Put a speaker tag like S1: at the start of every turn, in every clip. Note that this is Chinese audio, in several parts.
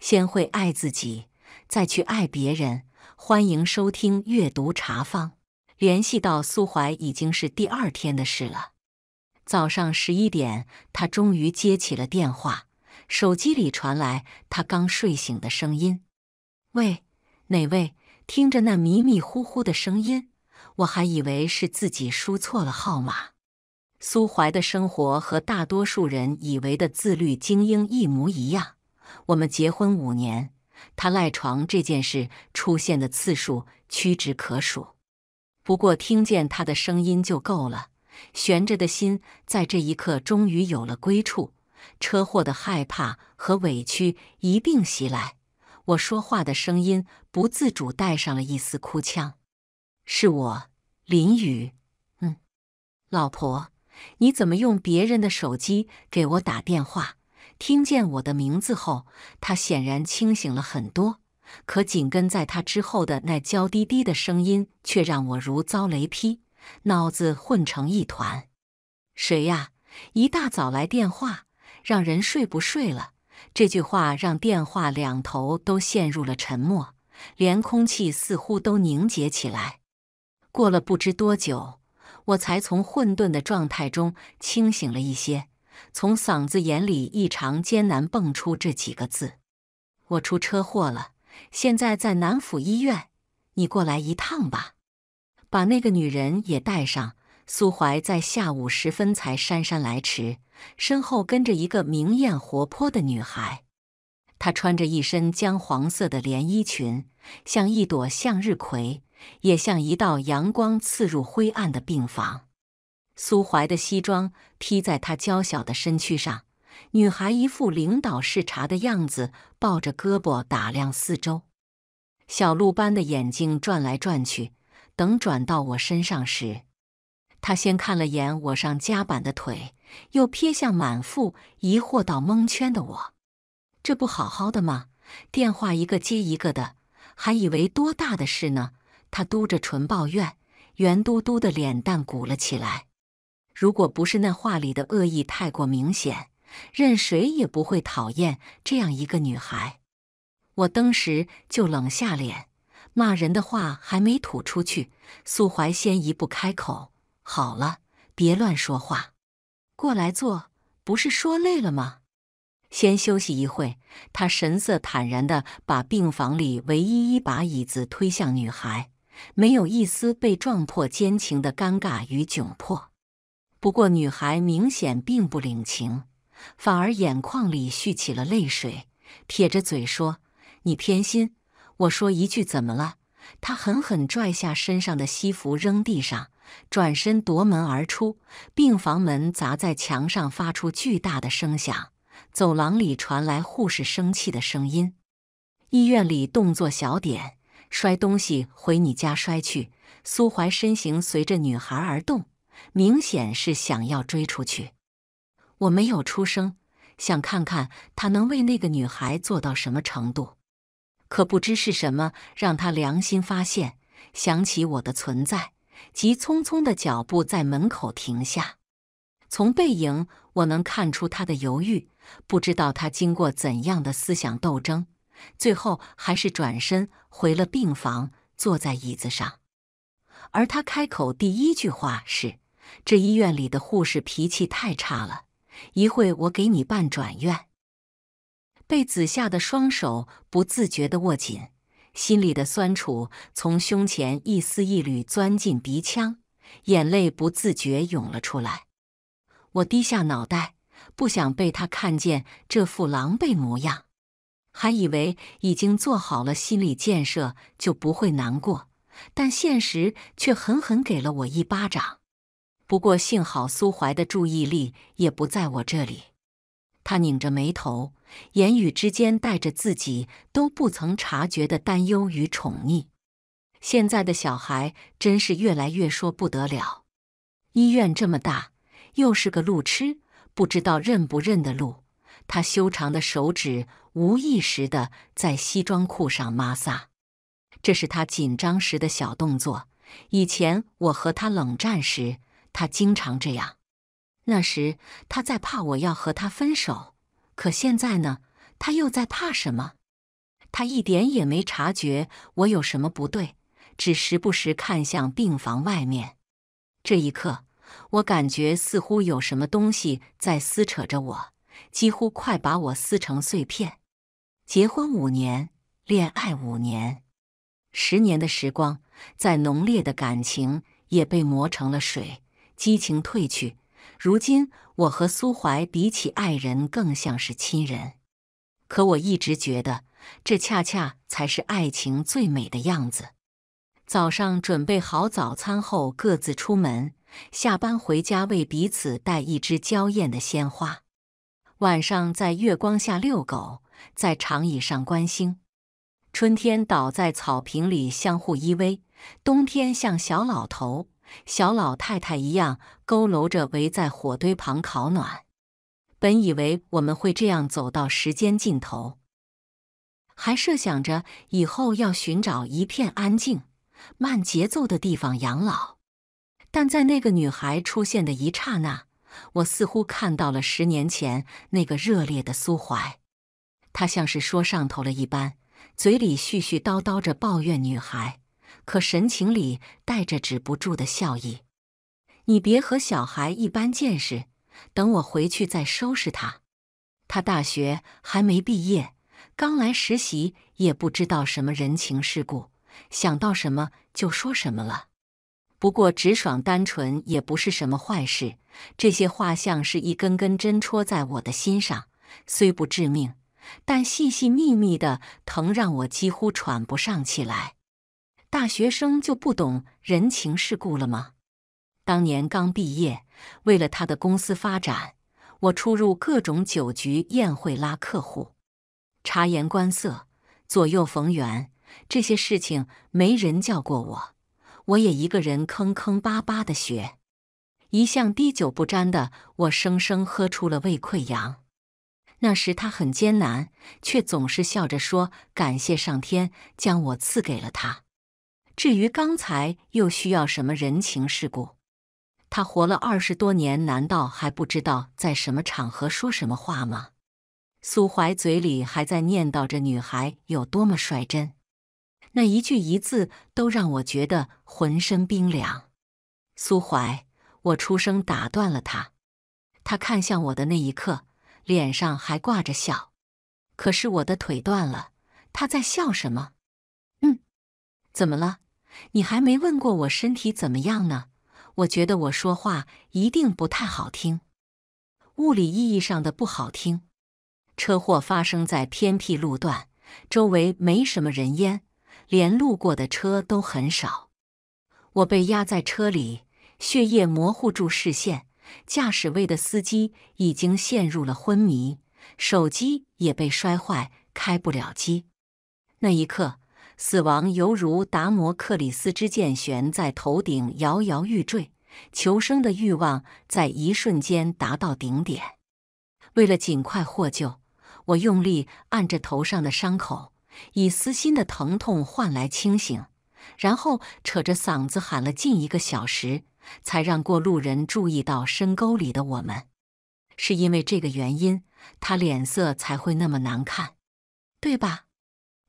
S1: 先会爱自己，再去爱别人。欢迎收听阅读茶坊。联系到苏怀已经是第二天的事了。早上十一点，他终于接起了电话，手机里传来他刚睡醒的声音：“喂，哪位？”听着那迷迷糊糊的声音，我还以为是自己输错了号码。苏怀的生活和大多数人以为的自律精英一模一样。我们结婚五年，他赖床这件事出现的次数屈指可数。不过听见他的声音就够了，悬着的心在这一刻终于有了归处。车祸的害怕和委屈一并袭来，我说话的声音不自主带上了一丝哭腔。是我，林雨。嗯，老婆，你怎么用别人的手机给我打电话？听见我的名字后，他显然清醒了很多。可紧跟在他之后的那娇滴滴的声音，却让我如遭雷劈，脑子混成一团。谁呀？一大早来电话，让人睡不睡了？这句话让电话两头都陷入了沉默，连空气似乎都凝结起来。过了不知多久，我才从混沌的状态中清醒了一些。从嗓子眼里异常艰难蹦出这几个字：“我出车祸了，现在在南府医院，你过来一趟吧，把那个女人也带上。”苏怀在下午时分才姗姗来迟，身后跟着一个明艳活泼的女孩。她穿着一身姜黄色的连衣裙，像一朵向日葵，也像一道阳光刺入灰暗的病房。苏怀的西装披在她娇小的身躯上，女孩一副领导视察的样子，抱着胳膊打量四周，小鹿般的眼睛转来转去。等转到我身上时，她先看了眼我上夹板的腿，又瞥向满腹疑惑到蒙圈的我。这不好好的吗？电话一个接一个的，还以为多大的事呢。她嘟着唇抱怨，圆嘟嘟的脸蛋鼓了起来。如果不是那话里的恶意太过明显，任谁也不会讨厌这样一个女孩。我当时就冷下脸，骂人的话还没吐出去，苏怀先一步开口：“好了，别乱说话，过来坐。不是说累了吗？先休息一会。”他神色坦然的把病房里唯一一把椅子推向女孩，没有一丝被撞破奸情的尴尬与窘迫。不过，女孩明显并不领情，反而眼眶里蓄起了泪水，撇着嘴说：“你偏心！”我说一句怎么了？他狠狠拽下身上的西服扔地上，转身夺门而出，病房门砸在墙上发出巨大的声响，走廊里传来护士生气的声音：“医院里动作小点，摔东西回你家摔去。”苏怀身形随着女孩而动。明显是想要追出去，我没有出声，想看看他能为那个女孩做到什么程度。可不知是什么让他良心发现，想起我的存在，急匆匆的脚步在门口停下。从背影我能看出他的犹豫，不知道他经过怎样的思想斗争，最后还是转身回了病房，坐在椅子上。而他开口第一句话是。这医院里的护士脾气太差了，一会我给你办转院。被子夏的双手不自觉的握紧，心里的酸楚从胸前一丝一缕钻进鼻腔，眼泪不自觉涌了出来。我低下脑袋，不想被他看见这副狼狈模样。还以为已经做好了心理建设就不会难过，但现实却狠狠给了我一巴掌。不过幸好，苏怀的注意力也不在我这里。他拧着眉头，言语之间带着自己都不曾察觉的担忧与宠溺。现在的小孩真是越来越说不得了。医院这么大，又是个路痴，不知道认不认得路。他修长的手指无意识的在西装裤上摩挲，这是他紧张时的小动作。以前我和他冷战时。他经常这样。那时他在怕我要和他分手，可现在呢，他又在怕什么？他一点也没察觉我有什么不对，只时不时看向病房外面。这一刻，我感觉似乎有什么东西在撕扯着我，几乎快把我撕成碎片。结婚五年，恋爱五年，十年的时光，再浓烈的感情也被磨成了水。激情褪去，如今我和苏怀比起爱人，更像是亲人。可我一直觉得，这恰恰才是爱情最美的样子。早上准备好早餐后各自出门，下班回家为彼此带一支娇艳的鲜花。晚上在月光下遛狗，在长椅上观星。春天倒在草坪里相互依偎，冬天像小老头。小老太太一样佝偻着，围在火堆旁烤暖。本以为我们会这样走到时间尽头，还设想着以后要寻找一片安静、慢节奏的地方养老。但在那个女孩出现的一刹那，我似乎看到了十年前那个热烈的苏怀。他像是说上头了一般，嘴里絮絮叨叨着抱怨女孩。可神情里带着止不住的笑意。你别和小孩一般见识，等我回去再收拾他。他大学还没毕业，刚来实习，也不知道什么人情世故，想到什么就说什么了。不过直爽单纯也不是什么坏事。这些画像是一根根针戳在我的心上，虽不致命，但细细密密的疼让我几乎喘不上气来。大学生就不懂人情世故了吗？当年刚毕业，为了他的公司发展，我出入各种酒局、宴会拉客户，察言观色、左右逢源，这些事情没人教过我，我也一个人坑坑巴巴的学。一向滴酒不沾的我，生生喝出了胃溃疡。那时他很艰难，却总是笑着说：“感谢上天将我赐给了他。”至于刚才又需要什么人情世故？他活了二十多年，难道还不知道在什么场合说什么话吗？苏怀嘴里还在念叨着女孩有多么率真，那一句一字都让我觉得浑身冰凉。苏怀，我出声打断了他。他看向我的那一刻，脸上还挂着笑。可是我的腿断了，他在笑什么？嗯，怎么了？你还没问过我身体怎么样呢？我觉得我说话一定不太好听，物理意义上的不好听。车祸发生在偏僻路段，周围没什么人烟，连路过的车都很少。我被压在车里，血液模糊住视线，驾驶位的司机已经陷入了昏迷，手机也被摔坏，开不了机。那一刻。死亡犹如达摩克里斯之剑悬在头顶，摇摇欲坠。求生的欲望在一瞬间达到顶点。为了尽快获救，我用力按着头上的伤口，以撕心的疼痛换来清醒，然后扯着嗓子喊了近一个小时，才让过路人注意到深沟里的我们。是因为这个原因，他脸色才会那么难看，对吧？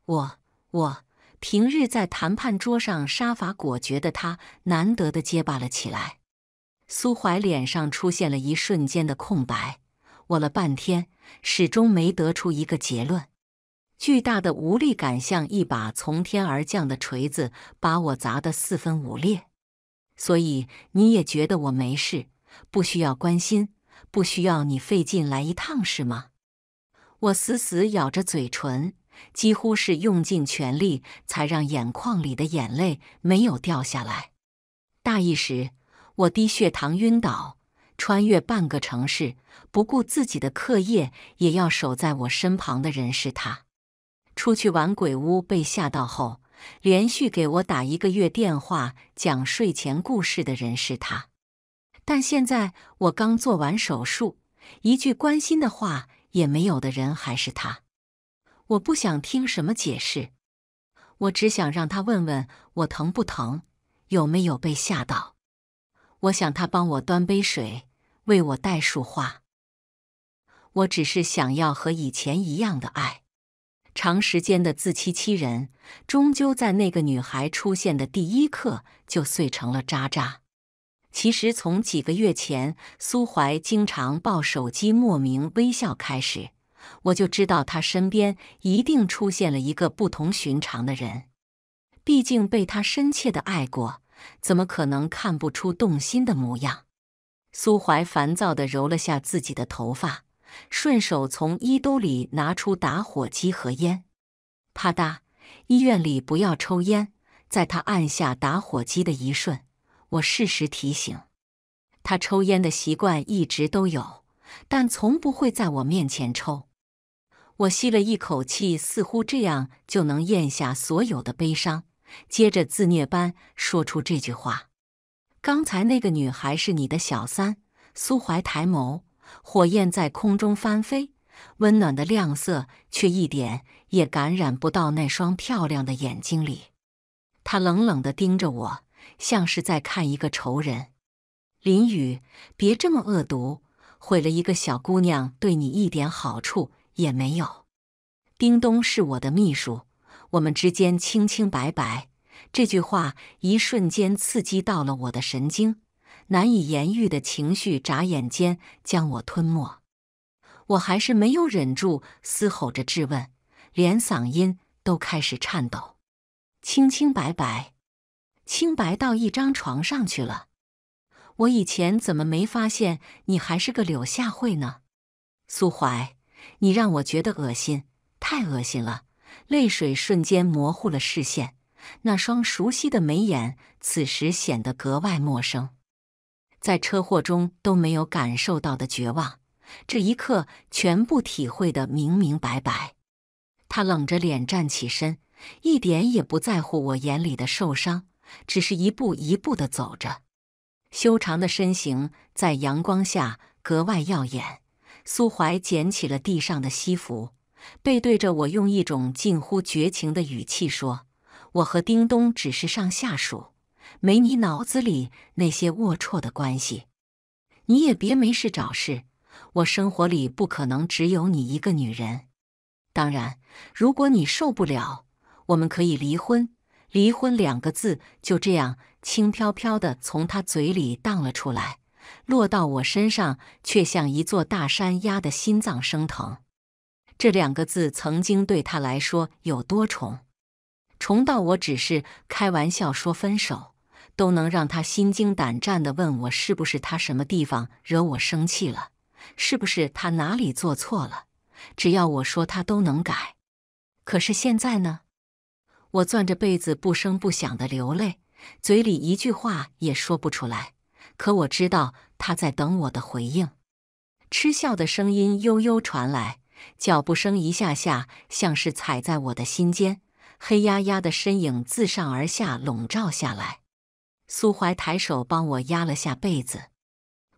S1: 我我。平日在谈判桌上杀伐果决的他，难得的结巴了起来。苏怀脸上出现了一瞬间的空白，我了半天始终没得出一个结论。巨大的无力感像一把从天而降的锤子，把我砸得四分五裂。所以你也觉得我没事，不需要关心，不需要你费劲来一趟是吗？我死死咬着嘴唇。几乎是用尽全力才让眼眶里的眼泪没有掉下来。大一时，我低血糖晕倒，穿越半个城市，不顾自己的课业也要守在我身旁的人是他。出去玩鬼屋被吓到后，连续给我打一个月电话讲睡前故事的人是他。但现在我刚做完手术，一句关心的话也没有的人还是他。我不想听什么解释，我只想让他问问我疼不疼，有没有被吓到。我想他帮我端杯水，为我带束花。我只是想要和以前一样的爱。长时间的自欺欺人，终究在那个女孩出现的第一刻就碎成了渣渣。其实从几个月前，苏怀经常抱手机莫名微笑开始。我就知道他身边一定出现了一个不同寻常的人，毕竟被他深切的爱过，怎么可能看不出动心的模样？苏怀烦躁的揉了下自己的头发，顺手从衣兜里拿出打火机和烟。啪嗒！医院里不要抽烟。在他按下打火机的一瞬，我适时提醒。他抽烟的习惯一直都有，但从不会在我面前抽。我吸了一口气，似乎这样就能咽下所有的悲伤，接着自虐般说出这句话：“刚才那个女孩是你的小三。”苏怀抬眸，火焰在空中翻飞，温暖的亮色却一点也感染不到那双漂亮的眼睛里。他冷冷的盯着我，像是在看一个仇人。林雨，别这么恶毒，毁了一个小姑娘，对你一点好处。也没有，丁东是我的秘书，我们之间清清白白。这句话一瞬间刺激到了我的神经，难以言喻的情绪眨眼间将我吞没。我还是没有忍住，嘶吼着质问，连嗓音都开始颤抖。清清白白，清白到一张床上去了。我以前怎么没发现你还是个柳下惠呢，苏怀？你让我觉得恶心，太恶心了！泪水瞬间模糊了视线，那双熟悉的眉眼此时显得格外陌生。在车祸中都没有感受到的绝望，这一刻全部体会的明明白白。他冷着脸站起身，一点也不在乎我眼里的受伤，只是一步一步的走着，修长的身形在阳光下格外耀眼。苏怀捡起了地上的西服，背对着我，用一种近乎绝情的语气说：“我和丁东只是上下属，没你脑子里那些龌龊的关系。你也别没事找事，我生活里不可能只有你一个女人。当然，如果你受不了，我们可以离婚。离婚两个字就这样轻飘飘的从他嘴里荡了出来。”落到我身上，却像一座大山压得心脏生疼。这两个字曾经对他来说有多重，重到我只是开玩笑说分手，都能让他心惊胆战的问我是不是他什么地方惹我生气了，是不是他哪里做错了。只要我说他都能改。可是现在呢？我攥着被子，不声不响的流泪，嘴里一句话也说不出来。可我知道他在等我的回应，嗤笑的声音悠悠传来，脚步声一下下，像是踩在我的心间。黑压压的身影自上而下笼罩下来。苏怀抬手帮我压了下被子，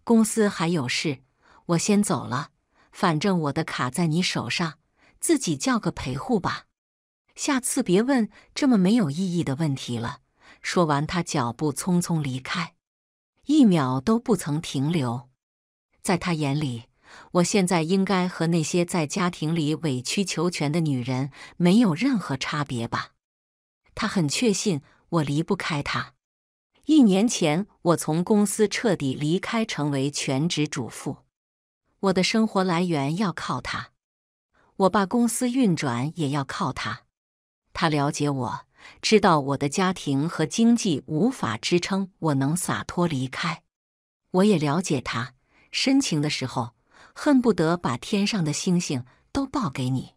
S1: 公司还有事，我先走了。反正我的卡在你手上，自己叫个陪护吧。下次别问这么没有意义的问题了。说完，他脚步匆匆离开。一秒都不曾停留，在他眼里，我现在应该和那些在家庭里委曲求全的女人没有任何差别吧？他很确信我离不开他。一年前，我从公司彻底离开，成为全职主妇，我的生活来源要靠他，我爸公司运转也要靠他，他了解我。知道我的家庭和经济无法支撑，我能洒脱离开。我也了解他，深情的时候恨不得把天上的星星都抱给你。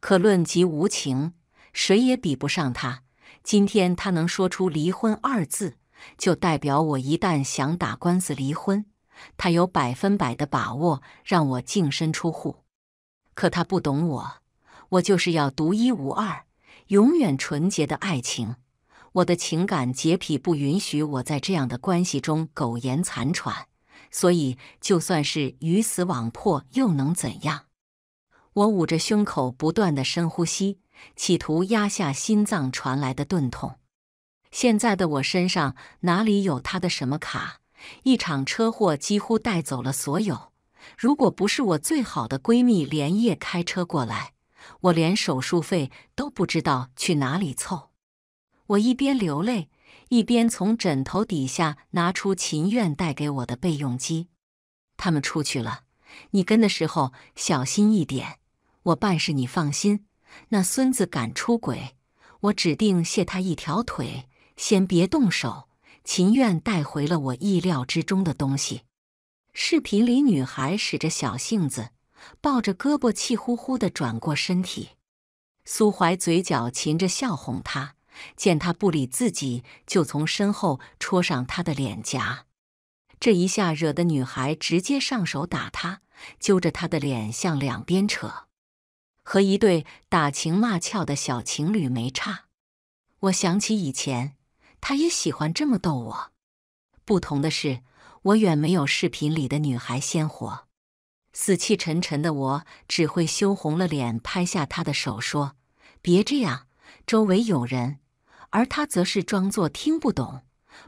S1: 可论及无情，谁也比不上他。今天他能说出离婚二字，就代表我一旦想打官司离婚，他有百分百的把握让我净身出户。可他不懂我，我就是要独一无二。永远纯洁的爱情，我的情感洁癖不允许我在这样的关系中苟延残喘，所以就算是鱼死网破，又能怎样？我捂着胸口，不断的深呼吸，企图压下心脏传来的钝痛。现在的我身上哪里有他的什么卡？一场车祸几乎带走了所有，如果不是我最好的闺蜜连夜开车过来。我连手术费都不知道去哪里凑，我一边流泪一边从枕头底下拿出秦苑带给我的备用机。他们出去了，你跟的时候小心一点。我办事你放心，那孙子敢出轨，我指定卸他一条腿。先别动手。秦苑带回了我意料之中的东西，视频里女孩使着小性子。抱着胳膊，气呼呼地转过身体。苏怀嘴角噙着笑哄他，见他不理自己，就从身后戳上他的脸颊。这一下惹得女孩直接上手打他，揪着他的脸向两边扯，和一对打情骂俏的小情侣没差。我想起以前，他也喜欢这么逗我。不同的是，我远没有视频里的女孩鲜活。死气沉沉的我只会羞红了脸，拍下他的手，说：“别这样，周围有人。”而他则是装作听不懂，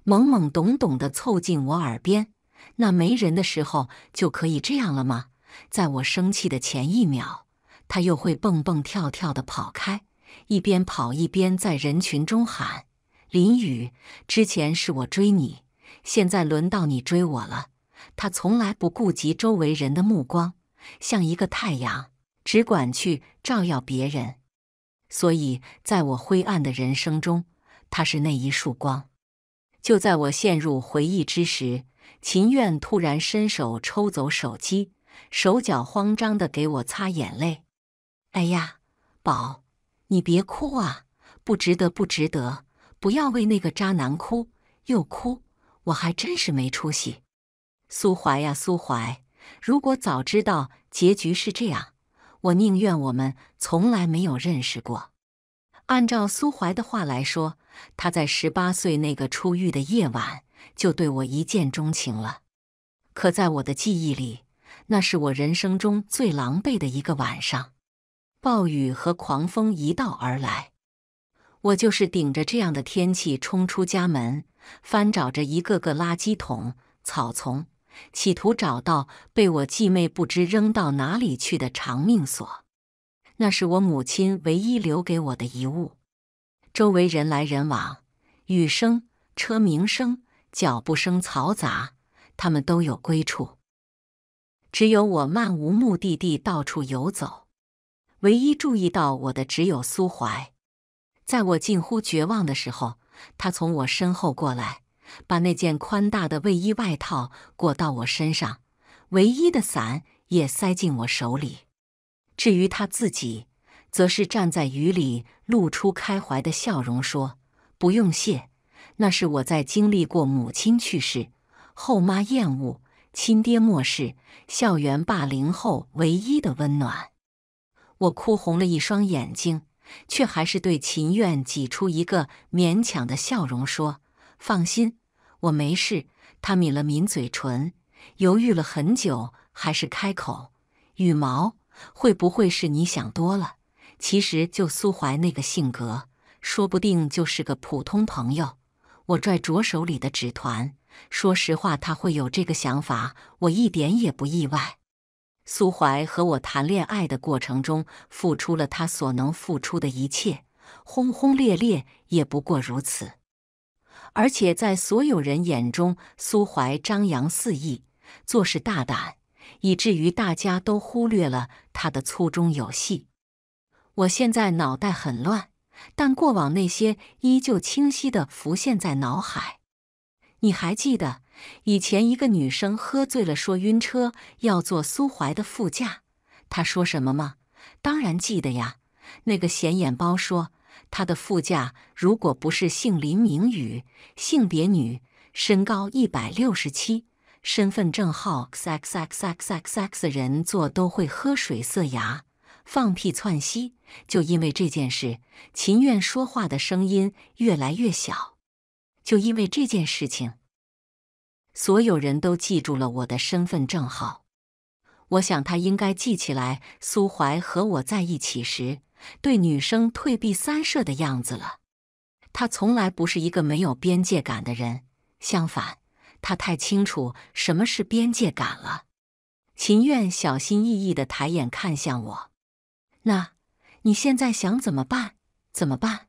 S1: 懵懵懂懂地凑近我耳边：“那没人的时候就可以这样了吗？”在我生气的前一秒，他又会蹦蹦跳跳地跑开，一边跑一边在人群中喊：“林雨，之前是我追你，现在轮到你追我了。”他从来不顾及周围人的目光，像一个太阳，只管去照耀别人。所以，在我灰暗的人生中，他是那一束光。就在我陷入回忆之时，秦苑突然伸手抽走手机，手脚慌张的给我擦眼泪。“哎呀，宝，你别哭啊！不值得，不值得！不要为那个渣男哭，又哭！我还真是没出息。”苏怀呀，苏怀，如果早知道结局是这样，我宁愿我们从来没有认识过。按照苏怀的话来说，他在十八岁那个初遇的夜晚就对我一见钟情了。可在我的记忆里，那是我人生中最狼狈的一个晚上。暴雨和狂风一道而来，我就是顶着这样的天气冲出家门，翻找着一个个垃圾桶、草丛。企图找到被我继妹不知扔到哪里去的长命锁，那是我母亲唯一留给我的遗物。周围人来人往，雨声、车鸣声、脚步声嘈杂，他们都有归处，只有我漫无目的地到处游走。唯一注意到我的只有苏怀，在我近乎绝望的时候，他从我身后过来。把那件宽大的卫衣外套裹到我身上，唯一的伞也塞进我手里。至于他自己，则是站在雨里，露出开怀的笑容，说：“不用谢，那是我在经历过母亲去世、后妈厌恶、亲爹漠视、校园霸凌后唯一的温暖。”我哭红了一双眼睛，却还是对秦苑挤出一个勉强的笑容，说。放心，我没事。他抿了抿嘴唇，犹豫了很久，还是开口：“羽毛会不会是你想多了？其实就苏怀那个性格，说不定就是个普通朋友。”我拽着手里的纸团，说实话，他会有这个想法，我一点也不意外。苏怀和我谈恋爱的过程中，付出了他所能付出的一切，轰轰烈烈也不过如此。而且在所有人眼中，苏怀张扬肆意，做事大胆，以至于大家都忽略了他的粗中有细。我现在脑袋很乱，但过往那些依旧清晰地浮现在脑海。你还记得以前一个女生喝醉了说晕车，要坐苏怀的副驾，她说什么吗？当然记得呀，那个显眼包说。他的副驾如果不是姓林明宇，性别女，身高一百六十七，身份证号 x x x x x x 人做都会喝水塞牙、放屁窜稀，就因为这件事，秦苑说话的声音越来越小。就因为这件事情，所有人都记住了我的身份证号。我想他应该记起来苏怀和我在一起时。对女生退避三舍的样子了。他从来不是一个没有边界感的人，相反，他太清楚什么是边界感了。秦苑小心翼翼地抬眼看向我：“那你现在想怎么办？怎么办？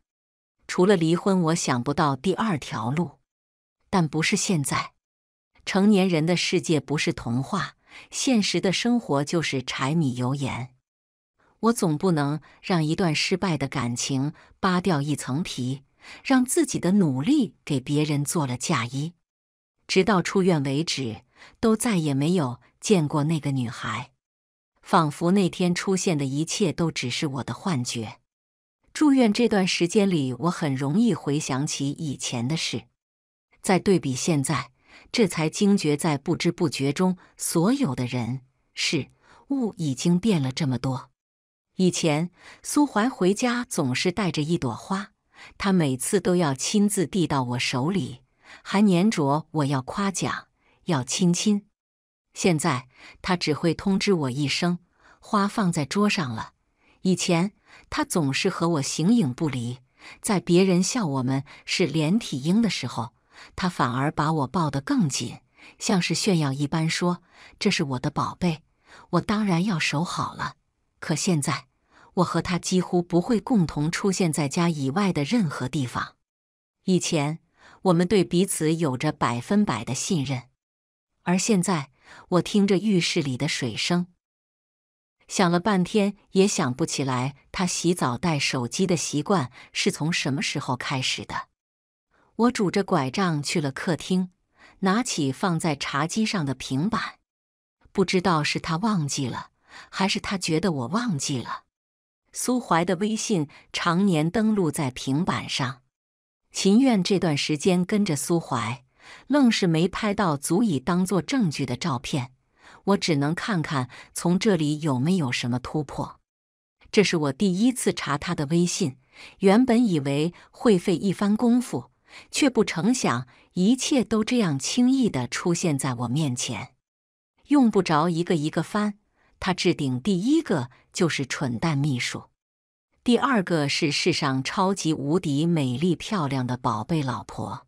S1: 除了离婚，我想不到第二条路。但不是现在。成年人的世界不是童话，现实的生活就是柴米油盐。”我总不能让一段失败的感情扒掉一层皮，让自己的努力给别人做了嫁衣。直到出院为止，都再也没有见过那个女孩，仿佛那天出现的一切都只是我的幻觉。住院这段时间里，我很容易回想起以前的事，在对比现在，这才惊觉在不知不觉中，所有的人事物已经变了这么多。以前苏怀回家总是带着一朵花，他每次都要亲自递到我手里，还粘着我要夸奖，要亲亲。现在他只会通知我一声，花放在桌上了。以前他总是和我形影不离，在别人笑我们是连体婴的时候，他反而把我抱得更紧，像是炫耀一般说：“这是我的宝贝，我当然要守好了。”可现在。我和他几乎不会共同出现在家以外的任何地方。以前我们对彼此有着百分百的信任，而现在我听着浴室里的水声，想了半天也想不起来他洗澡带手机的习惯是从什么时候开始的。我拄着拐杖去了客厅，拿起放在茶几上的平板，不知道是他忘记了，还是他觉得我忘记了。苏怀的微信常年登录在平板上，秦苑这段时间跟着苏怀，愣是没拍到足以当做证据的照片。我只能看看从这里有没有什么突破。这是我第一次查他的微信，原本以为会费一番功夫，却不成想一切都这样轻易的出现在我面前，用不着一个一个翻。他置顶第一个就是蠢蛋秘书，第二个是世上超级无敌美丽漂亮的宝贝老婆。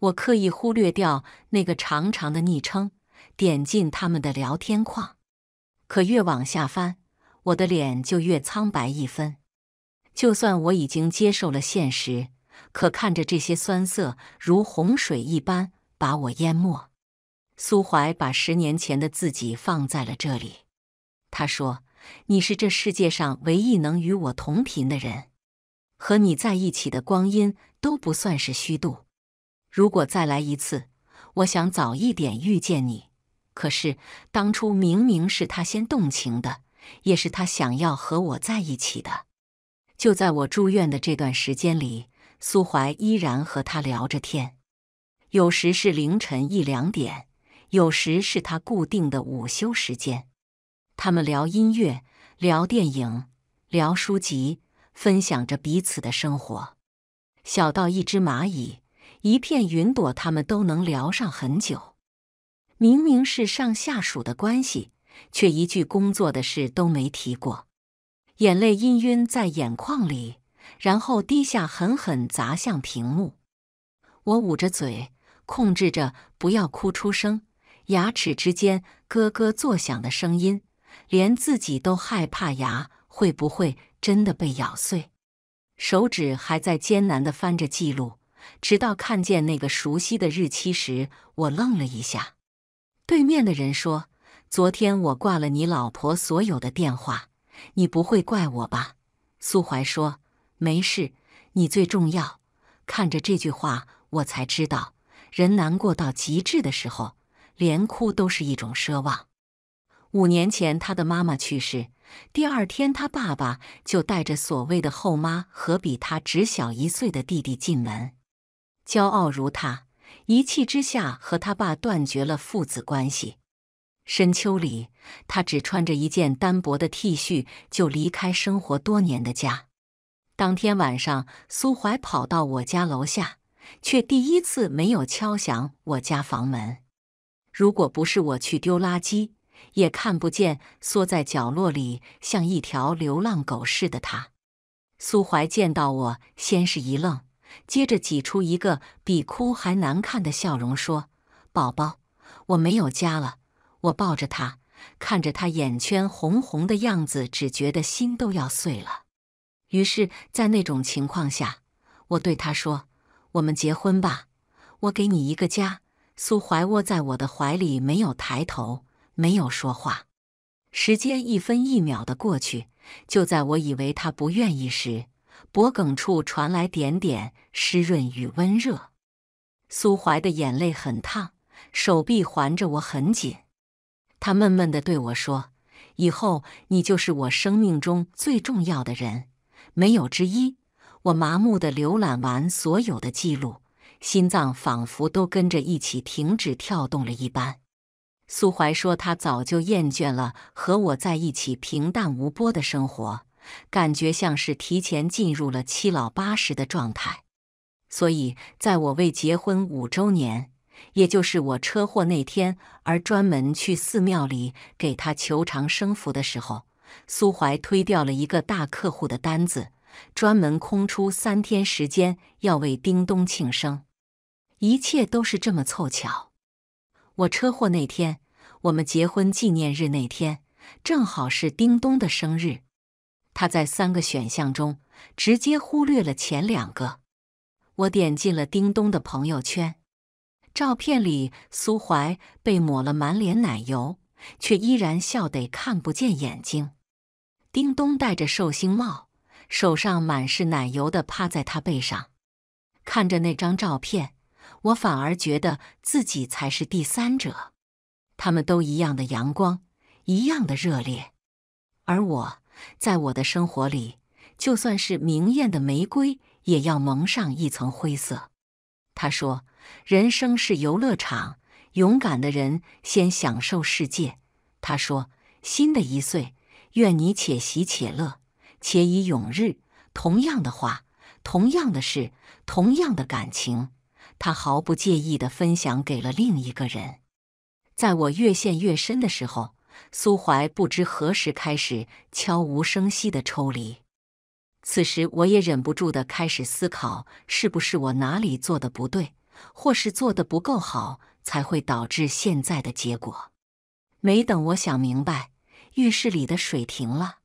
S1: 我刻意忽略掉那个长长的昵称，点进他们的聊天框，可越往下翻，我的脸就越苍白一分。就算我已经接受了现实，可看着这些酸涩如洪水一般把我淹没，苏怀把十年前的自己放在了这里。他说：“你是这世界上唯一能与我同频的人，和你在一起的光阴都不算是虚度。如果再来一次，我想早一点遇见你。可是当初明明是他先动情的，也是他想要和我在一起的。”就在我住院的这段时间里，苏怀依然和他聊着天，有时是凌晨一两点，有时是他固定的午休时间。他们聊音乐，聊电影，聊书籍，分享着彼此的生活。小到一只蚂蚁，一片云朵，他们都能聊上很久。明明是上下属的关系，却一句工作的事都没提过。眼泪氤氲在眼眶里，然后滴下，狠狠砸向屏幕。我捂着嘴，控制着不要哭出声，牙齿之间咯咯作响的声音。连自己都害怕，牙会不会真的被咬碎？手指还在艰难地翻着记录，直到看见那个熟悉的日期时，我愣了一下。对面的人说：“昨天我挂了你老婆所有的电话，你不会怪我吧？”苏怀说：“没事，你最重要。”看着这句话，我才知道，人难过到极致的时候，连哭都是一种奢望。五年前，他的妈妈去世。第二天，他爸爸就带着所谓的后妈和比他只小一岁的弟弟进门。骄傲如他，一气之下和他爸断绝了父子关系。深秋里，他只穿着一件单薄的 T 恤就离开生活多年的家。当天晚上，苏怀跑到我家楼下，却第一次没有敲响我家房门。如果不是我去丢垃圾。也看不见缩在角落里像一条流浪狗似的他。苏怀见到我，先是一愣，接着挤出一个比哭还难看的笑容，说：“宝宝，我没有家了。”我抱着他，看着他眼圈红红的样子，只觉得心都要碎了。于是，在那种情况下，我对他说：“我们结婚吧，我给你一个家。”苏怀窝在我的怀里，没有抬头。没有说话，时间一分一秒的过去。就在我以为他不愿意时，脖梗处传来点点湿润与温热。苏怀的眼泪很烫，手臂环着我很紧。他闷闷的对我说：“以后你就是我生命中最重要的人，没有之一。”我麻木的浏览完所有的记录，心脏仿佛都跟着一起停止跳动了一般。苏怀说：“他早就厌倦了和我在一起平淡无波的生活，感觉像是提前进入了七老八十的状态。所以，在我未结婚五周年，也就是我车祸那天，而专门去寺庙里给他求长生符的时候，苏怀推掉了一个大客户的单子，专门空出三天时间要为叮咚庆生。一切都是这么凑巧。”我车祸那天，我们结婚纪念日那天，正好是叮咚的生日。他在三个选项中直接忽略了前两个。我点进了叮咚的朋友圈，照片里苏怀被抹了满脸奶油，却依然笑得看不见眼睛。叮咚戴着寿星帽，手上满是奶油的趴在他背上，看着那张照片。我反而觉得自己才是第三者，他们都一样的阳光，一样的热烈，而我在我的生活里，就算是明艳的玫瑰，也要蒙上一层灰色。他说：“人生是游乐场，勇敢的人先享受世界。”他说：“新的一岁，愿你且喜且乐，且以永日。”同样的话，同样的事，同样的感情。他毫不介意的分享给了另一个人。在我越陷越深的时候，苏怀不知何时开始悄无声息的抽离。此时，我也忍不住的开始思考，是不是我哪里做的不对，或是做的不够好，才会导致现在的结果？没等我想明白，浴室里的水停了。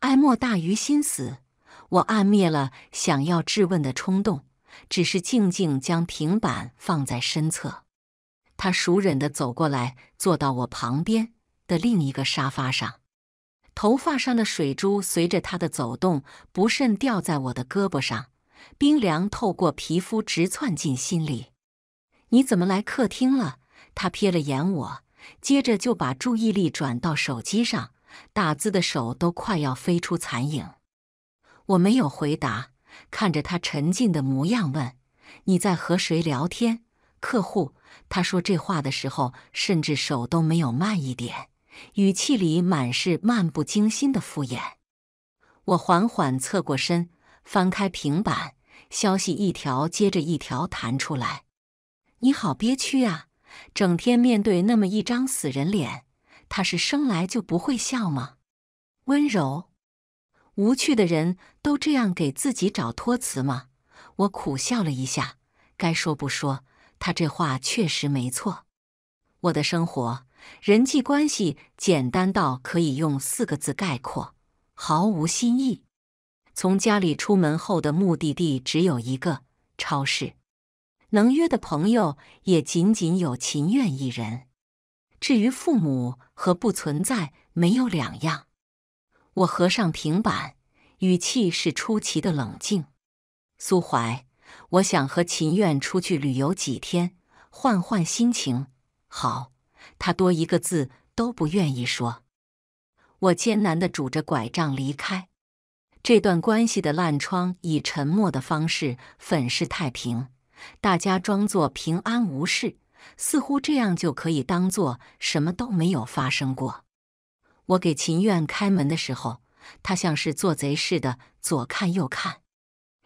S1: 哀莫大于心死，我按灭了想要质问的冲动。只是静静将平板放在身侧，他熟忍地走过来，坐到我旁边的另一个沙发上，头发上的水珠随着他的走动不慎掉在我的胳膊上，冰凉透过皮肤直窜进心里。你怎么来客厅了？他瞥了眼我，接着就把注意力转到手机上，打字的手都快要飞出残影。我没有回答。看着他沉静的模样，问：“你在和谁聊天？”客户。他说这话的时候，甚至手都没有慢一点，语气里满是漫不经心的敷衍。我缓缓侧过身，翻开平板，消息一条接着一条弹出来。“你好憋屈啊，整天面对那么一张死人脸，他是生来就不会笑吗？”温柔。无趣的人都这样给自己找托词吗？我苦笑了一下。该说不说，他这话确实没错。我的生活人际关系简单到可以用四个字概括：毫无新意。从家里出门后的目的地只有一个——超市。能约的朋友也仅仅有秦苑一人。至于父母，和不存在没有两样。我合上平板，语气是出奇的冷静。苏怀，我想和秦苑出去旅游几天，换换心情。好，他多一个字都不愿意说。我艰难地拄着拐杖离开。这段关系的烂疮以沉默的方式粉饰太平，大家装作平安无事，似乎这样就可以当做什么都没有发生过。我给秦苑开门的时候，他像是做贼似的左看右看，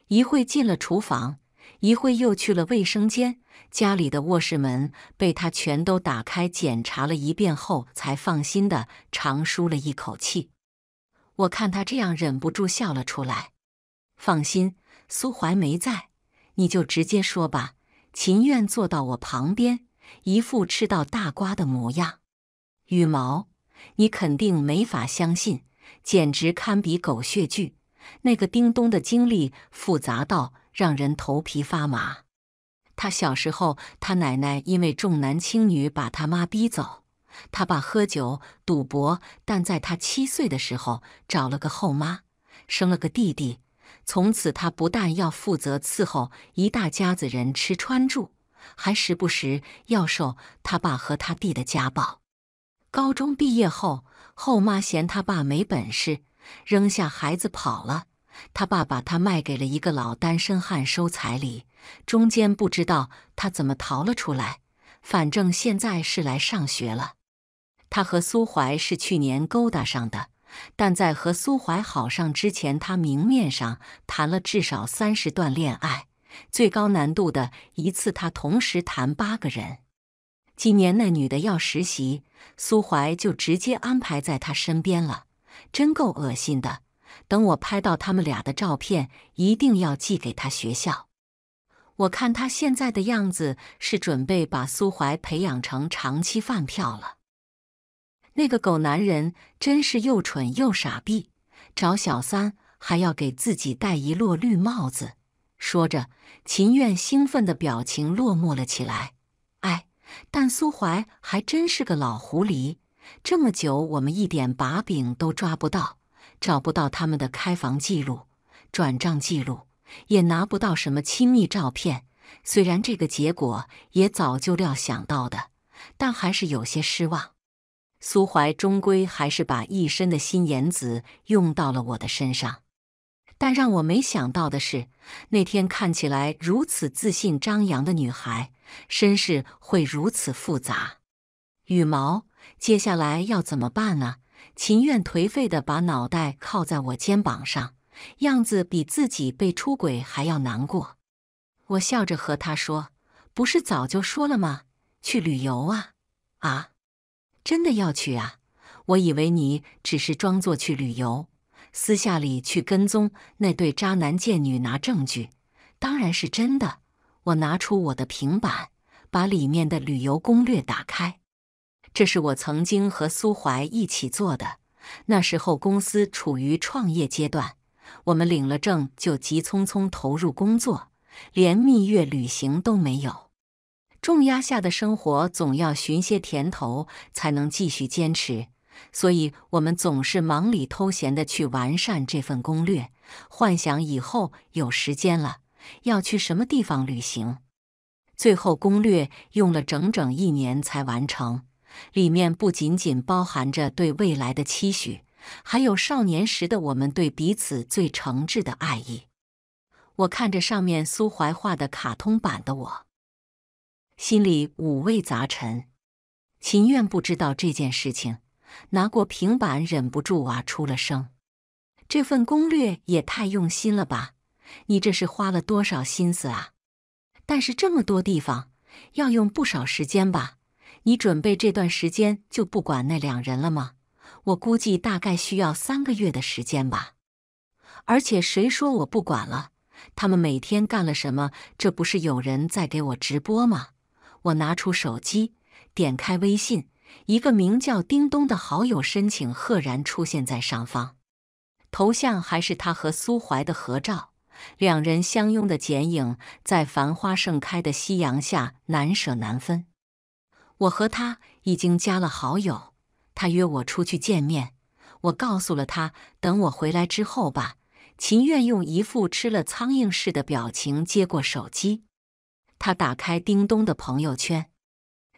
S1: 一会进了厨房，一会又去了卫生间。家里的卧室门被他全都打开检查了一遍后，才放心的长舒了一口气。我看他这样，忍不住笑了出来。放心，苏怀没在，你就直接说吧。秦苑坐到我旁边，一副吃到大瓜的模样，羽毛。你肯定没法相信，简直堪比狗血剧。那个叮咚的经历复杂到让人头皮发麻。他小时候，他奶奶因为重男轻女把他妈逼走，他爸喝酒赌博，但在他七岁的时候找了个后妈，生了个弟弟。从此，他不但要负责伺候一大家子人吃穿住，还时不时要受他爸和他弟的家暴。高中毕业后，后妈嫌他爸没本事，扔下孩子跑了。他爸把他卖给了一个老单身汉收彩礼，中间不知道他怎么逃了出来。反正现在是来上学了。他和苏怀是去年勾搭上的，但在和苏怀好上之前，他明面上谈了至少三十段恋爱，最高难度的一次，他同时谈八个人。几年那女的要实习，苏怀就直接安排在她身边了，真够恶心的。等我拍到他们俩的照片，一定要寄给他学校。我看他现在的样子，是准备把苏怀培养成长期饭票了。那个狗男人真是又蠢又傻逼，找小三还要给自己戴一摞绿帽子。说着，秦苑兴奋的表情落寞了起来，哎。但苏怀还真是个老狐狸，这么久我们一点把柄都抓不到，找不到他们的开房记录、转账记录，也拿不到什么亲密照片。虽然这个结果也早就料想到的，但还是有些失望。苏怀终归还是把一身的心眼子用到了我的身上。但让我没想到的是，那天看起来如此自信张扬的女孩，身世会如此复杂。羽毛，接下来要怎么办啊？秦苑颓废的把脑袋靠在我肩膀上，样子比自己被出轨还要难过。我笑着和他说：“不是早就说了吗？去旅游啊！啊，真的要去啊？我以为你只是装作去旅游。”私下里去跟踪那对渣男贱女拿证据，当然是真的。我拿出我的平板，把里面的旅游攻略打开。这是我曾经和苏怀一起做的。那时候公司处于创业阶段，我们领了证就急匆匆投入工作，连蜜月旅行都没有。重压下的生活，总要寻些甜头才能继续坚持。所以，我们总是忙里偷闲地去完善这份攻略，幻想以后有时间了要去什么地方旅行。最后，攻略用了整整一年才完成，里面不仅仅包含着对未来的期许，还有少年时的我们对彼此最诚挚的爱意。我看着上面苏怀画的卡通版的我，心里五味杂陈。秦愿不知道这件事情。拿过平板，忍不住啊出了声：“这份攻略也太用心了吧！你这是花了多少心思啊？但是这么多地方，要用不少时间吧？你准备这段时间就不管那两人了吗？我估计大概需要三个月的时间吧。而且谁说我不管了？他们每天干了什么？这不是有人在给我直播吗？”我拿出手机，点开微信。一个名叫“叮咚”的好友申请赫然出现在上方，头像还是他和苏怀的合照，两人相拥的剪影在繁花盛开的夕阳下难舍难分。我和他已经加了好友，他约我出去见面，我告诉了他等我回来之后吧。秦愿用一副吃了苍蝇似的表情接过手机，他打开叮咚的朋友圈，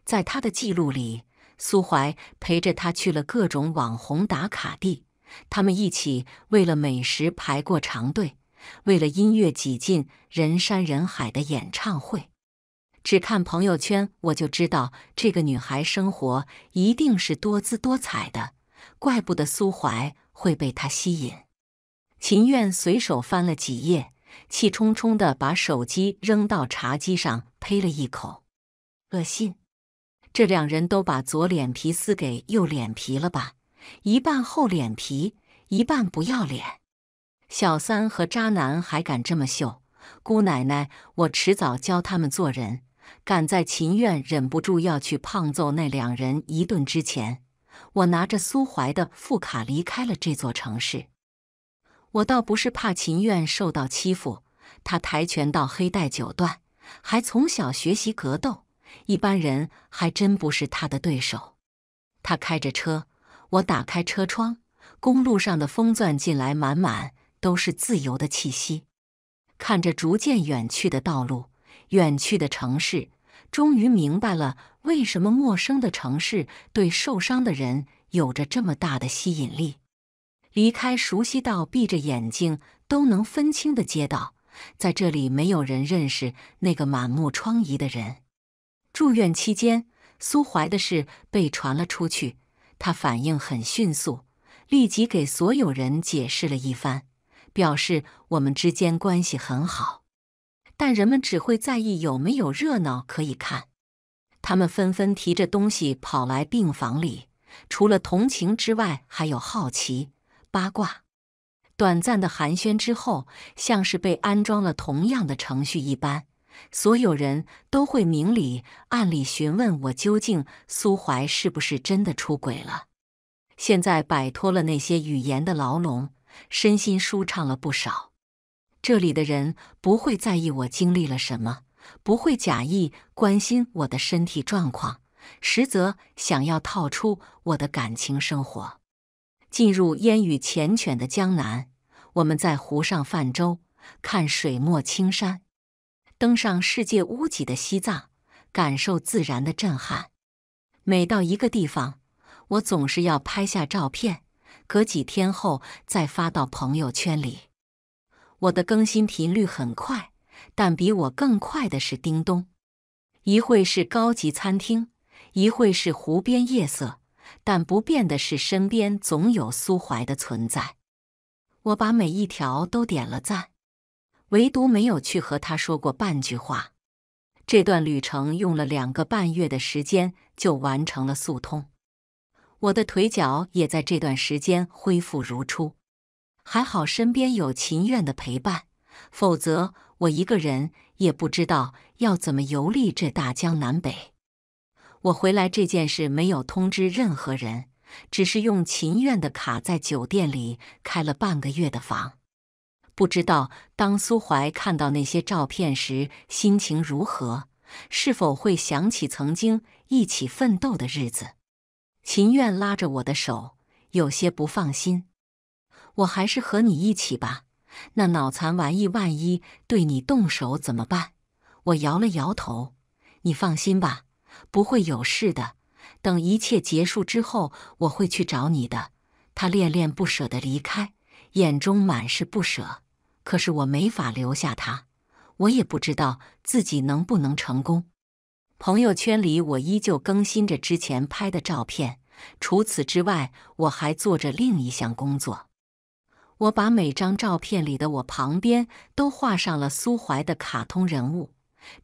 S1: 在他的记录里。苏怀陪着他去了各种网红打卡地，他们一起为了美食排过长队，为了音乐挤进人山人海的演唱会。只看朋友圈，我就知道这个女孩生活一定是多姿多彩的，怪不得苏怀会被她吸引。秦苑随手翻了几页，气冲冲地把手机扔到茶几上，呸了一口，恶心。这两人都把左脸皮撕给右脸皮了吧，一半厚脸皮，一半不要脸。小三和渣男还敢这么秀，姑奶奶我迟早教他们做人。赶在秦苑忍不住要去胖揍那两人一顿之前，我拿着苏怀的副卡离开了这座城市。我倒不是怕秦苑受到欺负，他跆拳道黑带九段，还从小学习格斗。一般人还真不是他的对手。他开着车，我打开车窗，公路上的风钻进来，满满都是自由的气息。看着逐渐远去的道路，远去的城市，终于明白了为什么陌生的城市对受伤的人有着这么大的吸引力。离开熟悉到闭着眼睛都能分清的街道，在这里没有人认识那个满目疮痍的人。住院期间，苏怀的事被传了出去。他反应很迅速，立即给所有人解释了一番，表示我们之间关系很好。但人们只会在意有没有热闹可以看。他们纷纷提着东西跑来病房里，除了同情之外，还有好奇、八卦。短暂的寒暄之后，像是被安装了同样的程序一般。所有人都会明里暗里询问我究竟苏怀是不是真的出轨了。现在摆脱了那些语言的牢笼，身心舒畅了不少。这里的人不会在意我经历了什么，不会假意关心我的身体状况，实则想要套出我的感情生活。进入烟雨缱绻的江南，我们在湖上泛舟，看水墨青山。登上世界屋脊的西藏，感受自然的震撼。每到一个地方，我总是要拍下照片，隔几天后再发到朋友圈里。我的更新频率很快，但比我更快的是叮咚。一会是高级餐厅，一会是湖边夜色，但不变的是身边总有苏怀的存在。我把每一条都点了赞。唯独没有去和他说过半句话。这段旅程用了两个半月的时间就完成了速通，我的腿脚也在这段时间恢复如初。还好身边有秦苑的陪伴，否则我一个人也不知道要怎么游历这大江南北。我回来这件事没有通知任何人，只是用秦苑的卡在酒店里开了半个月的房。不知道当苏怀看到那些照片时心情如何，是否会想起曾经一起奋斗的日子？秦苑拉着我的手，有些不放心：“我还是和你一起吧，那脑残玩意万一对你动手怎么办？”我摇了摇头：“你放心吧，不会有事的。等一切结束之后，我会去找你的。”他恋恋不舍地离开，眼中满是不舍。可是我没法留下他，我也不知道自己能不能成功。朋友圈里，我依旧更新着之前拍的照片。除此之外，我还做着另一项工作：我把每张照片里的我旁边都画上了苏怀的卡通人物，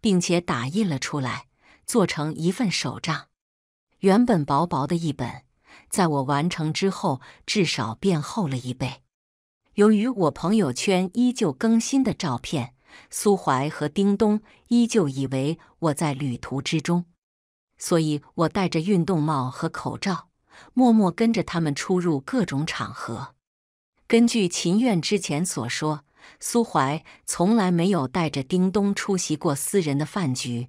S1: 并且打印了出来，做成一份手账。原本薄薄的一本，在我完成之后，至少变厚了一倍。由于我朋友圈依旧更新的照片，苏怀和丁咚依旧以为我在旅途之中，所以我戴着运动帽和口罩，默默跟着他们出入各种场合。根据秦苑之前所说，苏怀从来没有带着叮咚出席过私人的饭局，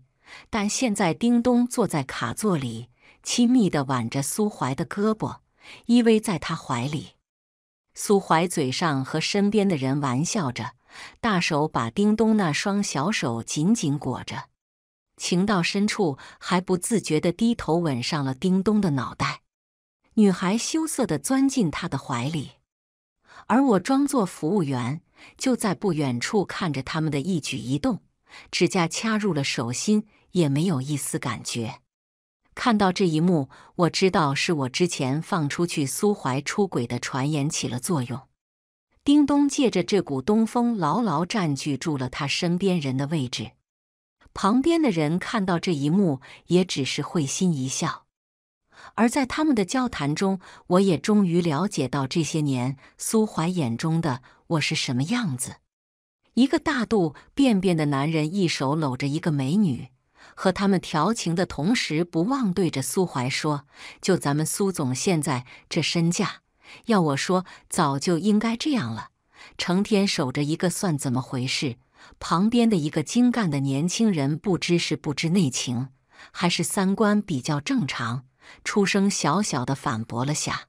S1: 但现在叮咚坐在卡座里，亲密地挽着苏怀的胳膊，依偎在他怀里。苏怀嘴上和身边的人玩笑着，大手把叮咚那双小手紧紧裹着，情到深处还不自觉地低头吻上了叮咚的脑袋。女孩羞涩地钻进他的怀里，而我装作服务员，就在不远处看着他们的一举一动，指甲掐入了手心也没有一丝感觉。看到这一幕，我知道是我之前放出去苏怀出轨的传言起了作用。丁东借着这股东风，牢牢占据住了他身边人的位置。旁边的人看到这一幕，也只是会心一笑。而在他们的交谈中，我也终于了解到这些年苏怀眼中的我是什么样子——一个大肚便便的男人，一手搂着一个美女。和他们调情的同时，不忘对着苏怀说：“就咱们苏总现在这身价，要我说，早就应该这样了。成天守着一个算怎么回事？”旁边的一个精干的年轻人，不知是不知内情，还是三观比较正常，出声小小的反驳了下：“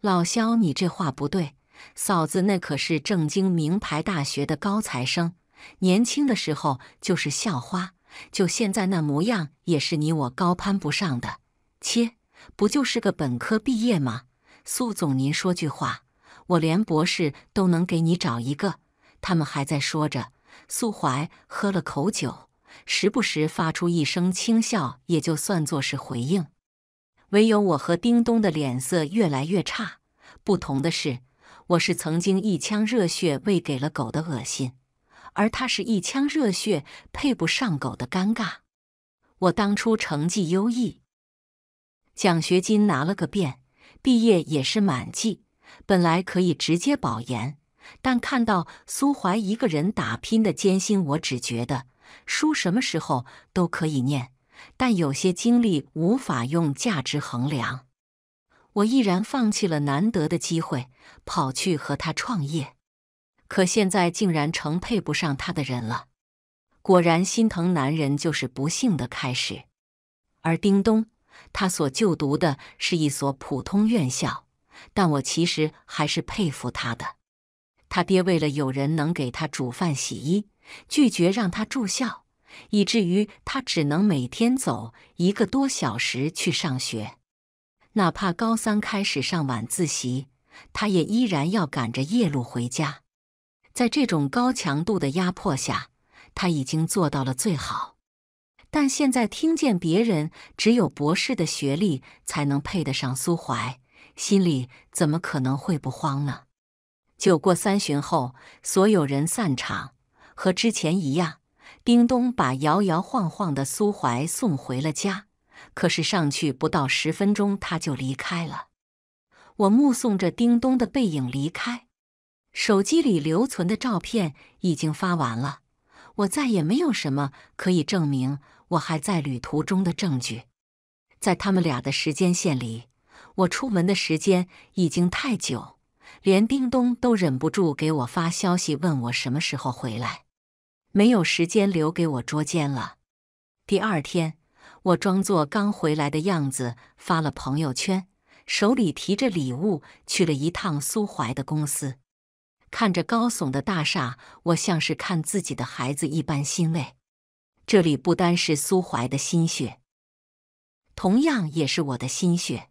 S1: 老肖，你这话不对。嫂子那可是正经名牌大学的高材生，年轻的时候就是校花。”就现在那模样，也是你我高攀不上的。切，不就是个本科毕业吗？苏总，您说句话，我连博士都能给你找一个。他们还在说着，苏怀喝了口酒，时不时发出一声轻笑，也就算作是回应。唯有我和叮咚的脸色越来越差。不同的是，我是曾经一腔热血喂给了狗的恶心。而他是一腔热血配不上狗的尴尬。我当初成绩优异，奖学金拿了个遍，毕业也是满绩，本来可以直接保研。但看到苏怀一个人打拼的艰辛，我只觉得书什么时候都可以念，但有些经历无法用价值衡量。我毅然放弃了难得的机会，跑去和他创业。可现在竟然成配不上他的人了，果然心疼男人就是不幸的开始。而叮咚，他所就读的是一所普通院校，但我其实还是佩服他的。他爹为了有人能给他煮饭洗衣，拒绝让他住校，以至于他只能每天走一个多小时去上学，哪怕高三开始上晚自习，他也依然要赶着夜路回家。在这种高强度的压迫下，他已经做到了最好。但现在听见别人只有博士的学历才能配得上苏怀，心里怎么可能会不慌呢？酒过三巡后，所有人散场，和之前一样，丁东把摇摇晃晃的苏怀送回了家。可是上去不到十分钟，他就离开了。我目送着丁东的背影离开。手机里留存的照片已经发完了，我再也没有什么可以证明我还在旅途中的证据。在他们俩的时间线里，我出门的时间已经太久，连叮咚都忍不住给我发消息问我什么时候回来，没有时间留给我捉奸了。第二天，我装作刚回来的样子发了朋友圈，手里提着礼物去了一趟苏怀的公司。看着高耸的大厦，我像是看自己的孩子一般欣慰。这里不单是苏怀的心血，同样也是我的心血。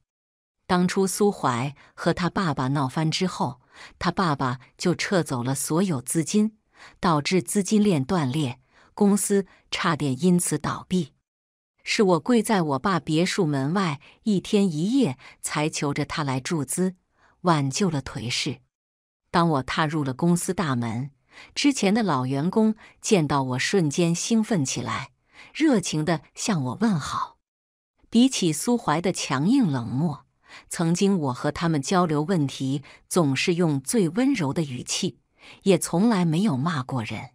S1: 当初苏怀和他爸爸闹翻之后，他爸爸就撤走了所有资金，导致资金链断裂，公司差点因此倒闭。是我跪在我爸别墅门外一天一夜，才求着他来注资，挽救了颓势。当我踏入了公司大门，之前的老员工见到我，瞬间兴奋起来，热情地向我问好。比起苏怀的强硬冷漠，曾经我和他们交流问题，总是用最温柔的语气，也从来没有骂过人。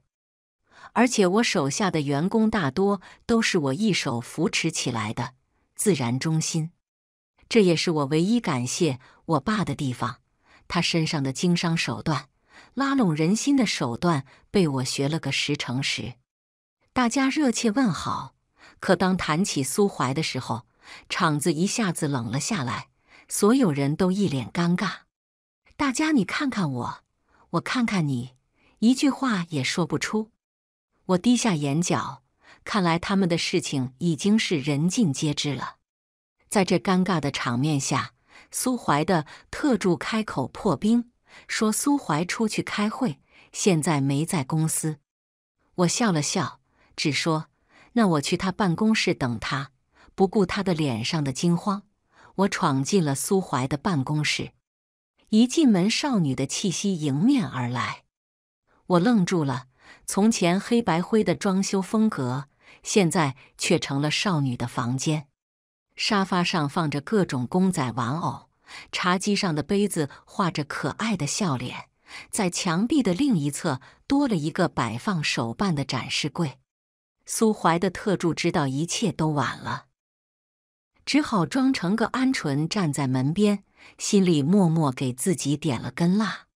S1: 而且我手下的员工大多都是我一手扶持起来的，自然忠心。这也是我唯一感谢我爸的地方。他身上的经商手段、拉拢人心的手段被我学了个十成十。大家热切问好，可当谈起苏怀的时候，场子一下子冷了下来，所有人都一脸尴尬。大家你看看我，我看看你，一句话也说不出。我低下眼角，看来他们的事情已经是人尽皆知了。在这尴尬的场面下。苏怀的特助开口破冰，说：“苏怀出去开会，现在没在公司。”我笑了笑，只说：“那我去他办公室等他。”不顾他的脸上的惊慌，我闯进了苏怀的办公室。一进门，少女的气息迎面而来，我愣住了。从前黑白灰的装修风格，现在却成了少女的房间。沙发上放着各种公仔玩偶，茶几上的杯子画着可爱的笑脸，在墙壁的另一侧多了一个摆放手办的展示柜。苏怀的特助知道一切都晚了，只好装成个鹌鹑站在门边，心里默默给自己点了根蜡。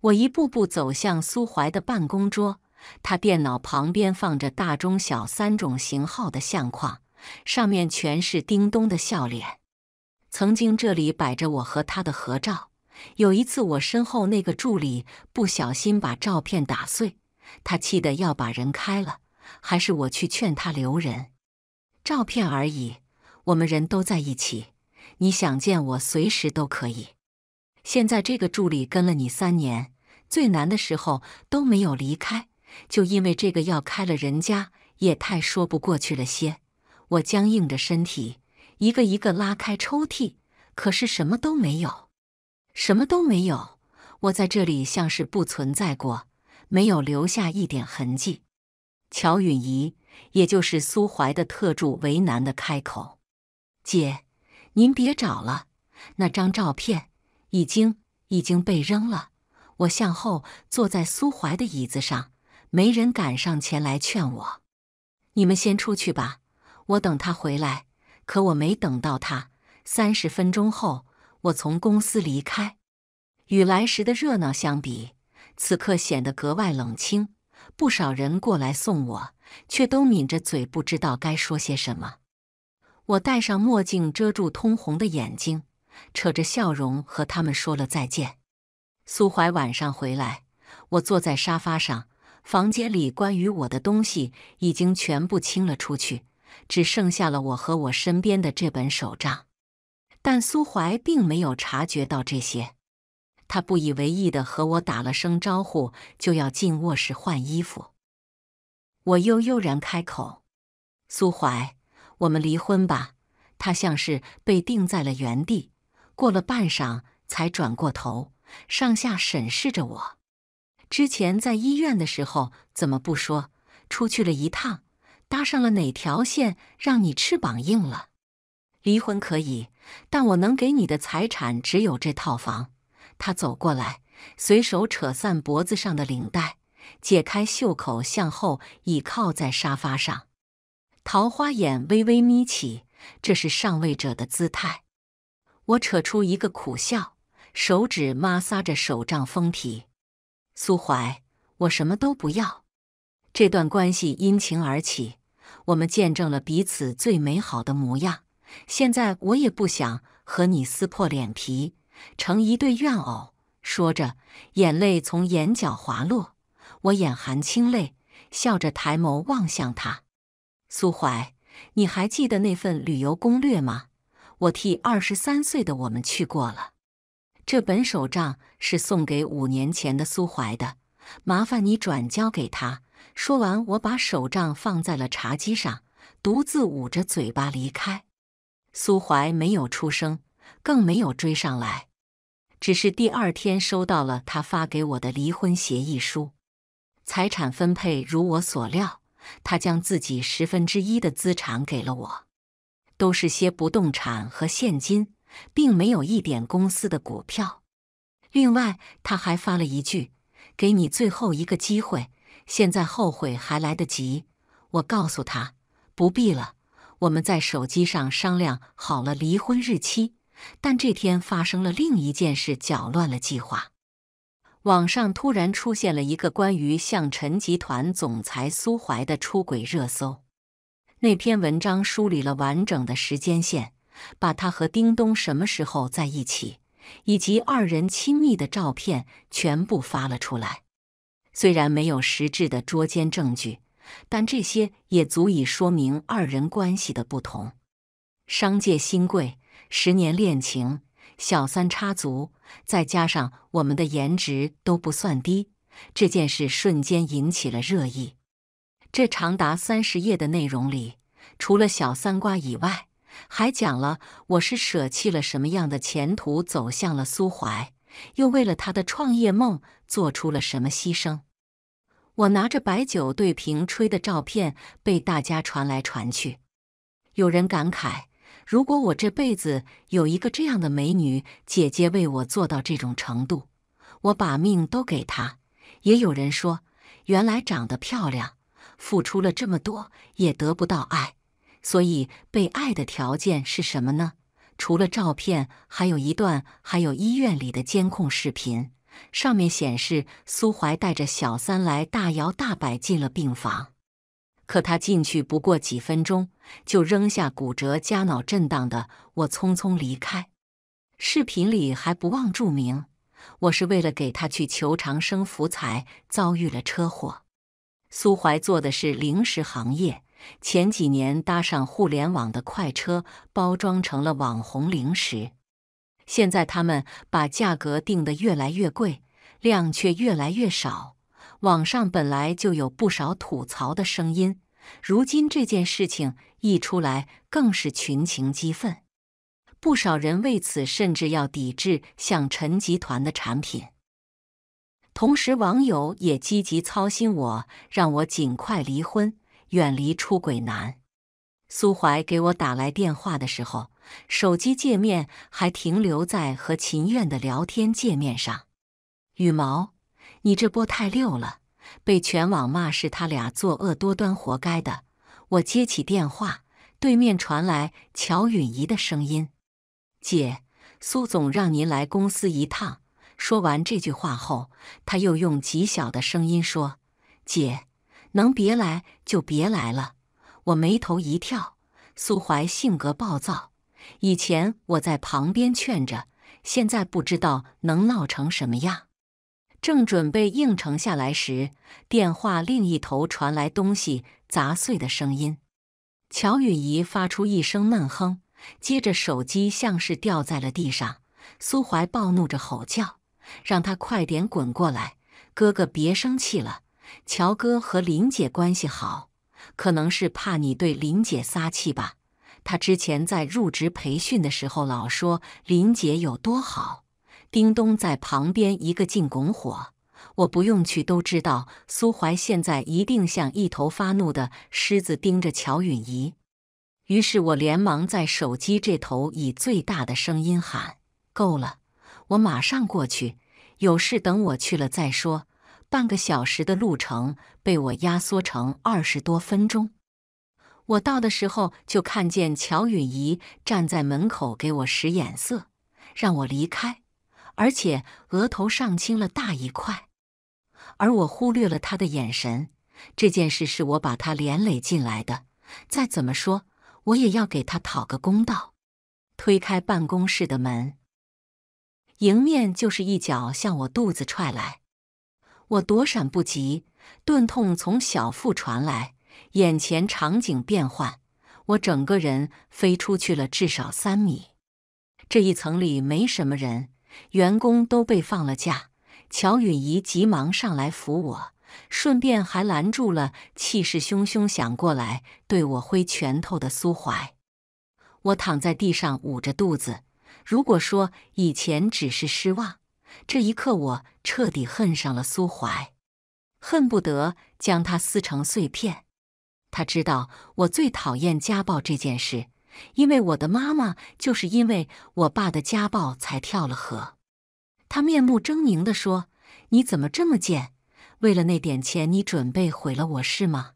S1: 我一步步走向苏怀的办公桌，他电脑旁边放着大、中、小三种型号的相框。上面全是叮咚的笑脸。曾经这里摆着我和他的合照。有一次，我身后那个助理不小心把照片打碎，他气得要把人开了，还是我去劝他留人。照片而已，我们人都在一起，你想见我随时都可以。现在这个助理跟了你三年，最难的时候都没有离开，就因为这个要开了人家，也太说不过去了些。我僵硬着身体，一个一个拉开抽屉，可是什么都没有，什么都没有。我在这里像是不存在过，没有留下一点痕迹。乔允仪，也就是苏怀的特助，为难的开口：“姐，您别找了，那张照片已经已经被扔了。”我向后坐在苏怀的椅子上，没人敢上前来劝我。你们先出去吧。我等他回来，可我没等到他。三十分钟后，我从公司离开。与来时的热闹相比，此刻显得格外冷清。不少人过来送我，却都抿着嘴，不知道该说些什么。我戴上墨镜，遮住通红的眼睛，扯着笑容和他们说了再见。苏怀晚上回来，我坐在沙发上，房间里关于我的东西已经全部清了出去。只剩下了我和我身边的这本手账，但苏怀并没有察觉到这些，他不以为意的和我打了声招呼，就要进卧室换衣服。我悠悠然开口：“苏怀，我们离婚吧。”他像是被定在了原地，过了半晌才转过头，上下审视着我。之前在医院的时候怎么不说？出去了一趟。搭上了哪条线，让你翅膀硬了？离婚可以，但我能给你的财产只有这套房。他走过来，随手扯散脖子上的领带，解开袖口，向后倚靠在沙发上，桃花眼微微眯起，这是上位者的姿态。我扯出一个苦笑，手指摩挲着手杖封皮。苏怀，我什么都不要。这段关系因情而起，我们见证了彼此最美好的模样。现在我也不想和你撕破脸皮，成一对怨偶。说着，眼泪从眼角滑落。我眼含清泪，笑着抬眸望向他。苏怀，你还记得那份旅游攻略吗？我替二十三岁的我们去过了。这本手账是送给五年前的苏怀的，麻烦你转交给他。说完，我把手杖放在了茶几上，独自捂着嘴巴离开。苏怀没有出声，更没有追上来，只是第二天收到了他发给我的离婚协议书。财产分配如我所料，他将自己十分之一的资产给了我，都是些不动产和现金，并没有一点公司的股票。另外，他还发了一句：“给你最后一个机会。”现在后悔还来得及。我告诉他不必了，我们在手机上商量好了离婚日期。但这天发生了另一件事，搅乱了计划。网上突然出现了一个关于向陈集团总裁苏怀的出轨热搜。那篇文章梳理了完整的时间线，把他和丁东什么时候在一起，以及二人亲密的照片全部发了出来。虽然没有实质的捉奸证据，但这些也足以说明二人关系的不同。商界新贵，十年恋情，小三插足，再加上我们的颜值都不算低，这件事瞬间引起了热议。这长达三十页的内容里，除了小三瓜以外，还讲了我是舍弃了什么样的前途走向了苏怀，又为了他的创业梦。做出了什么牺牲？我拿着白酒对瓶吹的照片被大家传来传去。有人感慨：“如果我这辈子有一个这样的美女姐姐为我做到这种程度，我把命都给她。”也有人说：“原来长得漂亮，付出了这么多也得不到爱，所以被爱的条件是什么呢？除了照片，还有一段，还有医院里的监控视频。”上面显示苏怀带着小三来，大摇大摆进了病房。可他进去不过几分钟，就扔下骨折加脑震荡的我匆匆离开。视频里还不忘注明，我是为了给他去求长生福财遭遇了车祸。苏怀做的是零食行业，前几年搭上互联网的快车，包装成了网红零食。现在他们把价格定得越来越贵，量却越来越少。网上本来就有不少吐槽的声音，如今这件事情一出来，更是群情激愤。不少人为此甚至要抵制向陈集团的产品。同时，网友也积极操心我，让我尽快离婚，远离出轨男。苏怀给我打来电话的时候。手机界面还停留在和秦苑的聊天界面上。羽毛，你这波太溜了，被全网骂是他俩作恶多端，活该的。我接起电话，对面传来乔允仪的声音：“姐，苏总让您来公司一趟。”说完这句话后，他又用极小的声音说：“姐，能别来就别来了。”我眉头一跳，苏怀性格暴躁。以前我在旁边劝着，现在不知道能闹成什么样。正准备应承下来时，电话另一头传来东西砸碎的声音。乔雨怡发出一声闷哼，接着手机像是掉在了地上。苏怀暴怒着吼叫：“让他快点滚过来！哥哥别生气了，乔哥和林姐关系好，可能是怕你对林姐撒气吧。”他之前在入职培训的时候，老说林姐有多好。叮咚在旁边一个劲拱火，我不用去都知道，苏怀现在一定像一头发怒的狮子盯着乔允仪。于是我连忙在手机这头以最大的声音喊：“够了，我马上过去，有事等我去了再说。”半个小时的路程被我压缩成二十多分钟。我到的时候，就看见乔允仪站在门口给我使眼色，让我离开，而且额头上青了大一块。而我忽略了他的眼神，这件事是我把他连累进来的。再怎么说，我也要给他讨个公道。推开办公室的门，迎面就是一脚向我肚子踹来，我躲闪不及，钝痛从小腹传来。眼前场景变幻，我整个人飞出去了至少三米。这一层里没什么人，员工都被放了假。乔允仪急忙上来扶我，顺便还拦住了气势汹汹想过来对我挥拳头的苏怀。我躺在地上捂着肚子。如果说以前只是失望，这一刻我彻底恨上了苏怀，恨不得将他撕成碎片。他知道我最讨厌家暴这件事，因为我的妈妈就是因为我爸的家暴才跳了河。他面目狰狞地说：“你怎么这么贱？为了那点钱，你准备毁了我是吗？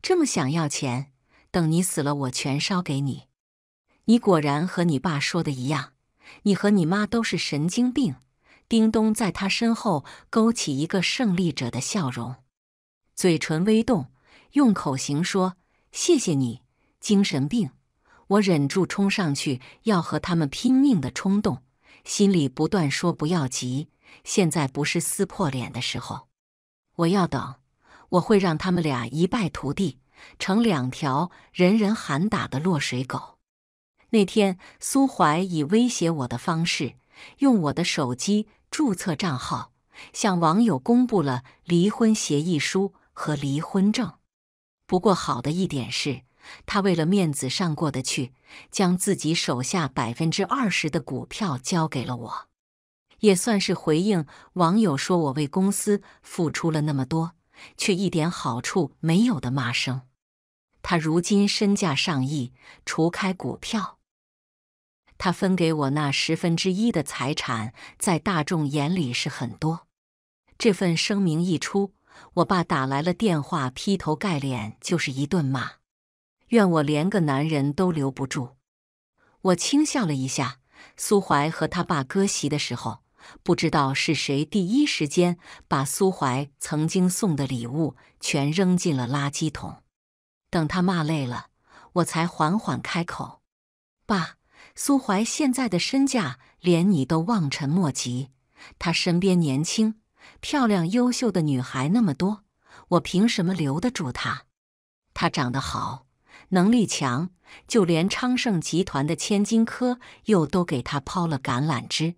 S1: 这么想要钱，等你死了，我全烧给你。你果然和你爸说的一样，你和你妈都是神经病。”叮咚在他身后勾起一个胜利者的笑容，嘴唇微动。用口型说：“谢谢你，精神病！”我忍住冲上去要和他们拼命的冲动，心里不断说：“不要急，现在不是撕破脸的时候。”我要等，我会让他们俩一败涂地，成两条人人喊打的落水狗。那天，苏怀以威胁我的方式，用我的手机注册账号，向网友公布了离婚协议书和离婚证。不过，好的一点是，他为了面子上过得去，将自己手下百分之二十的股票交给了我，也算是回应网友说我为公司付出了那么多，却一点好处没有的骂声。他如今身价上亿，除开股票，他分给我那十分之一的财产，在大众眼里是很多。这份声明一出。我爸打来了电话，劈头盖脸就是一顿骂，怨我连个男人都留不住。我轻笑了一下。苏怀和他爸割席的时候，不知道是谁第一时间把苏怀曾经送的礼物全扔进了垃圾桶。等他骂累了，我才缓缓开口：“爸，苏怀现在的身价连你都望尘莫及，他身边年轻。”漂亮优秀的女孩那么多，我凭什么留得住她？她长得好，能力强，就连昌盛集团的千金柯又都给她抛了橄榄枝。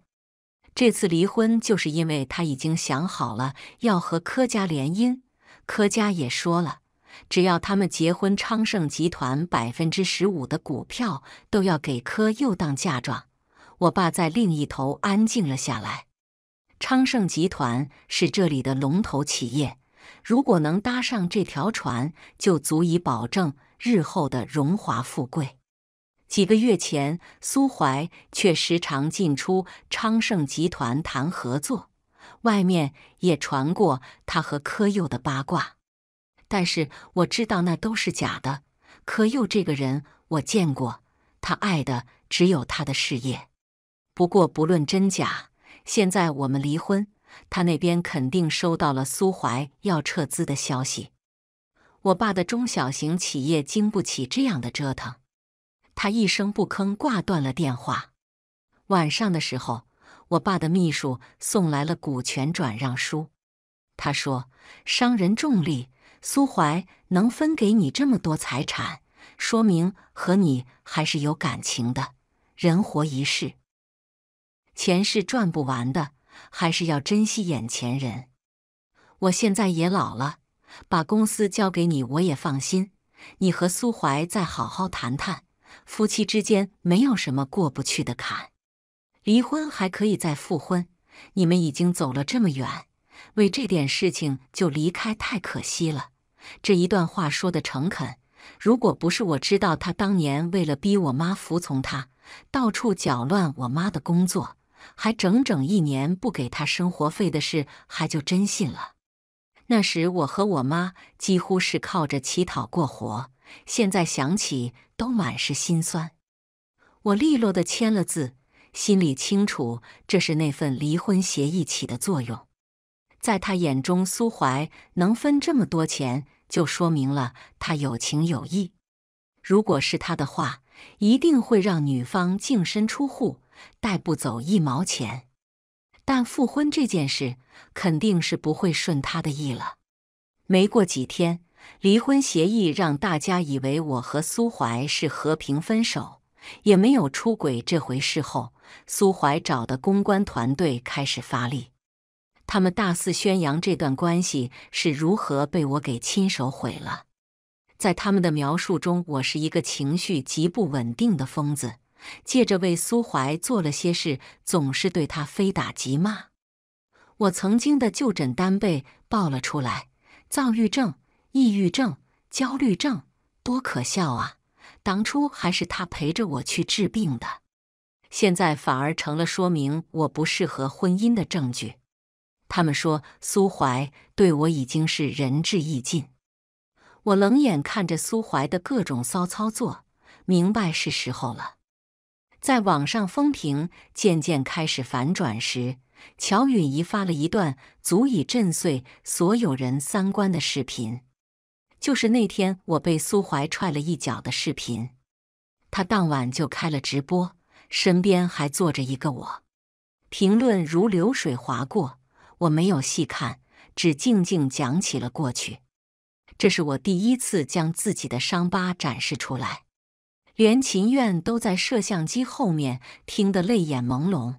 S1: 这次离婚就是因为他已经想好了要和柯家联姻，柯家也说了，只要他们结婚，昌盛集团百分之十五的股票都要给柯又当嫁妆。我爸在另一头安静了下来。昌盛集团是这里的龙头企业，如果能搭上这条船，就足以保证日后的荣华富贵。几个月前，苏怀却时常进出昌盛集团谈合作，外面也传过他和柯佑的八卦，但是我知道那都是假的。柯佑这个人，我见过，他爱的只有他的事业。不过，不论真假。现在我们离婚，他那边肯定收到了苏怀要撤资的消息。我爸的中小型企业经不起这样的折腾，他一声不吭挂断了电话。晚上的时候，我爸的秘书送来了股权转让书。他说：“商人重利，苏怀能分给你这么多财产，说明和你还是有感情的。人活一世。”钱是赚不完的，还是要珍惜眼前人。我现在也老了，把公司交给你，我也放心。你和苏怀再好好谈谈，夫妻之间没有什么过不去的坎。离婚还可以再复婚，你们已经走了这么远，为这点事情就离开太可惜了。这一段话说的诚恳，如果不是我知道他当年为了逼我妈服从他，到处搅乱我妈的工作。还整整一年不给他生活费的事，还就真信了。那时我和我妈几乎是靠着乞讨过活，现在想起都满是心酸。我利落的签了字，心里清楚这是那份离婚协议起的作用。在他眼中，苏怀能分这么多钱，就说明了他有情有义。如果是他的话，一定会让女方净身出户。带不走一毛钱，但复婚这件事肯定是不会顺他的意了。没过几天，离婚协议让大家以为我和苏怀是和平分手，也没有出轨这回事。后，苏怀找的公关团队开始发力，他们大肆宣扬这段关系是如何被我给亲手毁了。在他们的描述中，我是一个情绪极不稳定的疯子。借着为苏怀做了些事，总是对他非打即骂。我曾经的就诊单被爆了出来：躁郁症、抑郁症、焦虑症，多可笑啊！当初还是他陪着我去治病的，现在反而成了说明我不适合婚姻的证据。他们说苏怀对我已经是仁至义尽，我冷眼看着苏怀的各种骚操作，明白是时候了。在网上风评渐渐开始反转时，乔允怡发了一段足以震碎所有人三观的视频，就是那天我被苏怀踹了一脚的视频。他当晚就开了直播，身边还坐着一个我。评论如流水划过，我没有细看，只静静讲起了过去。这是我第一次将自己的伤疤展示出来。连秦苑都在摄像机后面听得泪眼朦胧。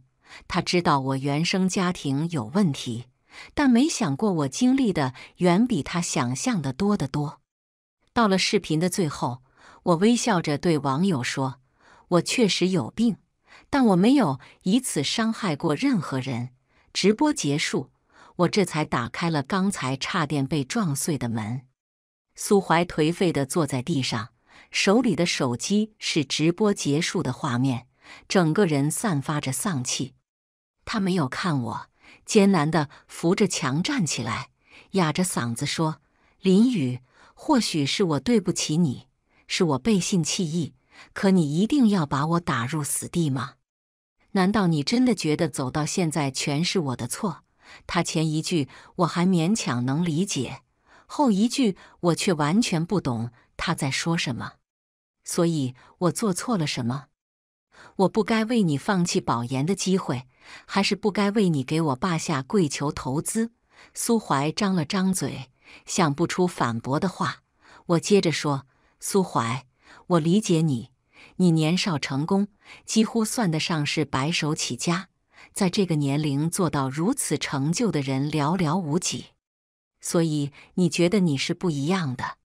S1: 他知道我原生家庭有问题，但没想过我经历的远比他想象的多得多。到了视频的最后，我微笑着对网友说：“我确实有病，但我没有以此伤害过任何人。”直播结束，我这才打开了刚才差点被撞碎的门。苏怀颓废地坐在地上。手里的手机是直播结束的画面，整个人散发着丧气。他没有看我，艰难地扶着墙站起来，哑着嗓子说：“林雨，或许是我对不起你，是我背信弃义。可你一定要把我打入死地吗？难道你真的觉得走到现在全是我的错？”他前一句我还勉强能理解，后一句我却完全不懂。他在说什么？所以我做错了什么？我不该为你放弃保研的机会，还是不该为你给我爸下跪求投资？苏怀张了张嘴，想不出反驳的话。我接着说：“苏怀，我理解你。你年少成功，几乎算得上是白手起家。在这个年龄做到如此成就的人寥寥无几，所以你觉得你是不一样的。”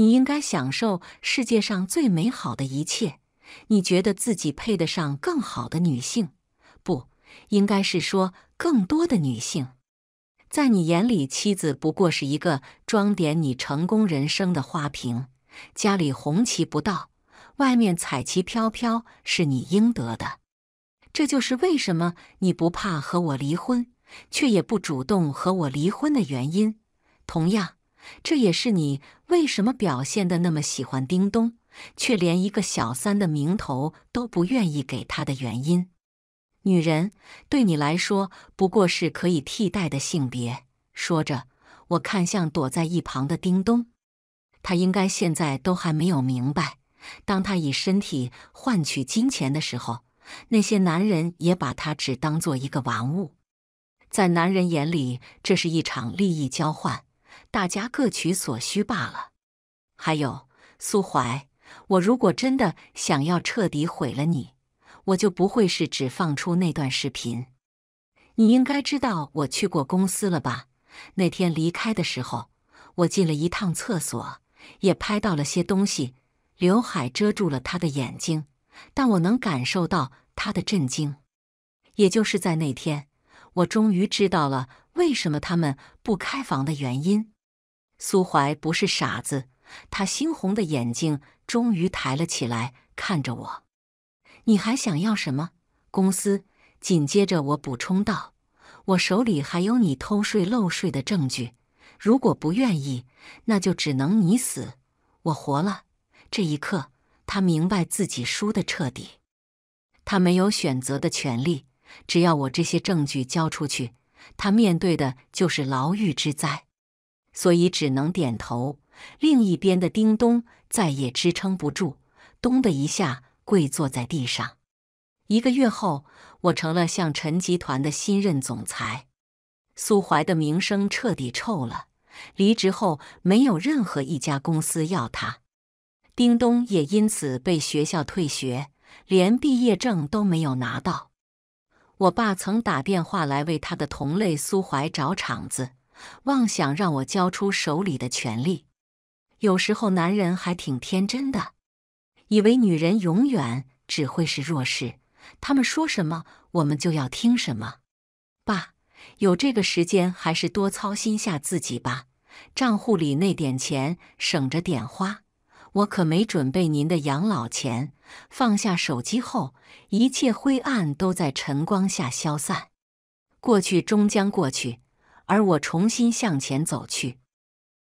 S1: 你应该享受世界上最美好的一切。你觉得自己配得上更好的女性，不应该是说更多的女性。在你眼里，妻子不过是一个装点你成功人生的花瓶。家里红旗不倒，外面彩旗飘飘，是你应得的。这就是为什么你不怕和我离婚，却也不主动和我离婚的原因。同样。这也是你为什么表现的那么喜欢叮咚，却连一个小三的名头都不愿意给他的原因。女人对你来说不过是可以替代的性别。说着，我看向躲在一旁的叮咚，他应该现在都还没有明白，当他以身体换取金钱的时候，那些男人也把他只当做一个玩物。在男人眼里，这是一场利益交换。大家各取所需罢了。还有苏怀，我如果真的想要彻底毁了你，我就不会是只放出那段视频。你应该知道我去过公司了吧？那天离开的时候，我进了一趟厕所，也拍到了些东西。刘海遮住了他的眼睛，但我能感受到他的震惊。也就是在那天，我终于知道了为什么他们不开房的原因。苏怀不是傻子，他猩红的眼睛终于抬了起来，看着我：“你还想要什么公司？”紧接着，我补充道：“我手里还有你偷税漏税的证据。如果不愿意，那就只能你死，我活了。”这一刻，他明白自己输的彻底，他没有选择的权利。只要我这些证据交出去，他面对的就是牢狱之灾。所以只能点头。另一边的叮咚再也支撑不住，咚的一下跪坐在地上。一个月后，我成了向陈集团的新任总裁。苏怀的名声彻底臭了，离职后没有任何一家公司要他。叮咚也因此被学校退学，连毕业证都没有拿到。我爸曾打电话来为他的同类苏怀找场子。妄想让我交出手里的权利。有时候男人还挺天真的，以为女人永远只会是弱势，他们说什么我们就要听什么。爸，有这个时间还是多操心下自己吧，账户里那点钱省着点花。我可没准备您的养老钱。放下手机后，一切灰暗都在晨光下消散，过去终将过去。而我重新向前走去。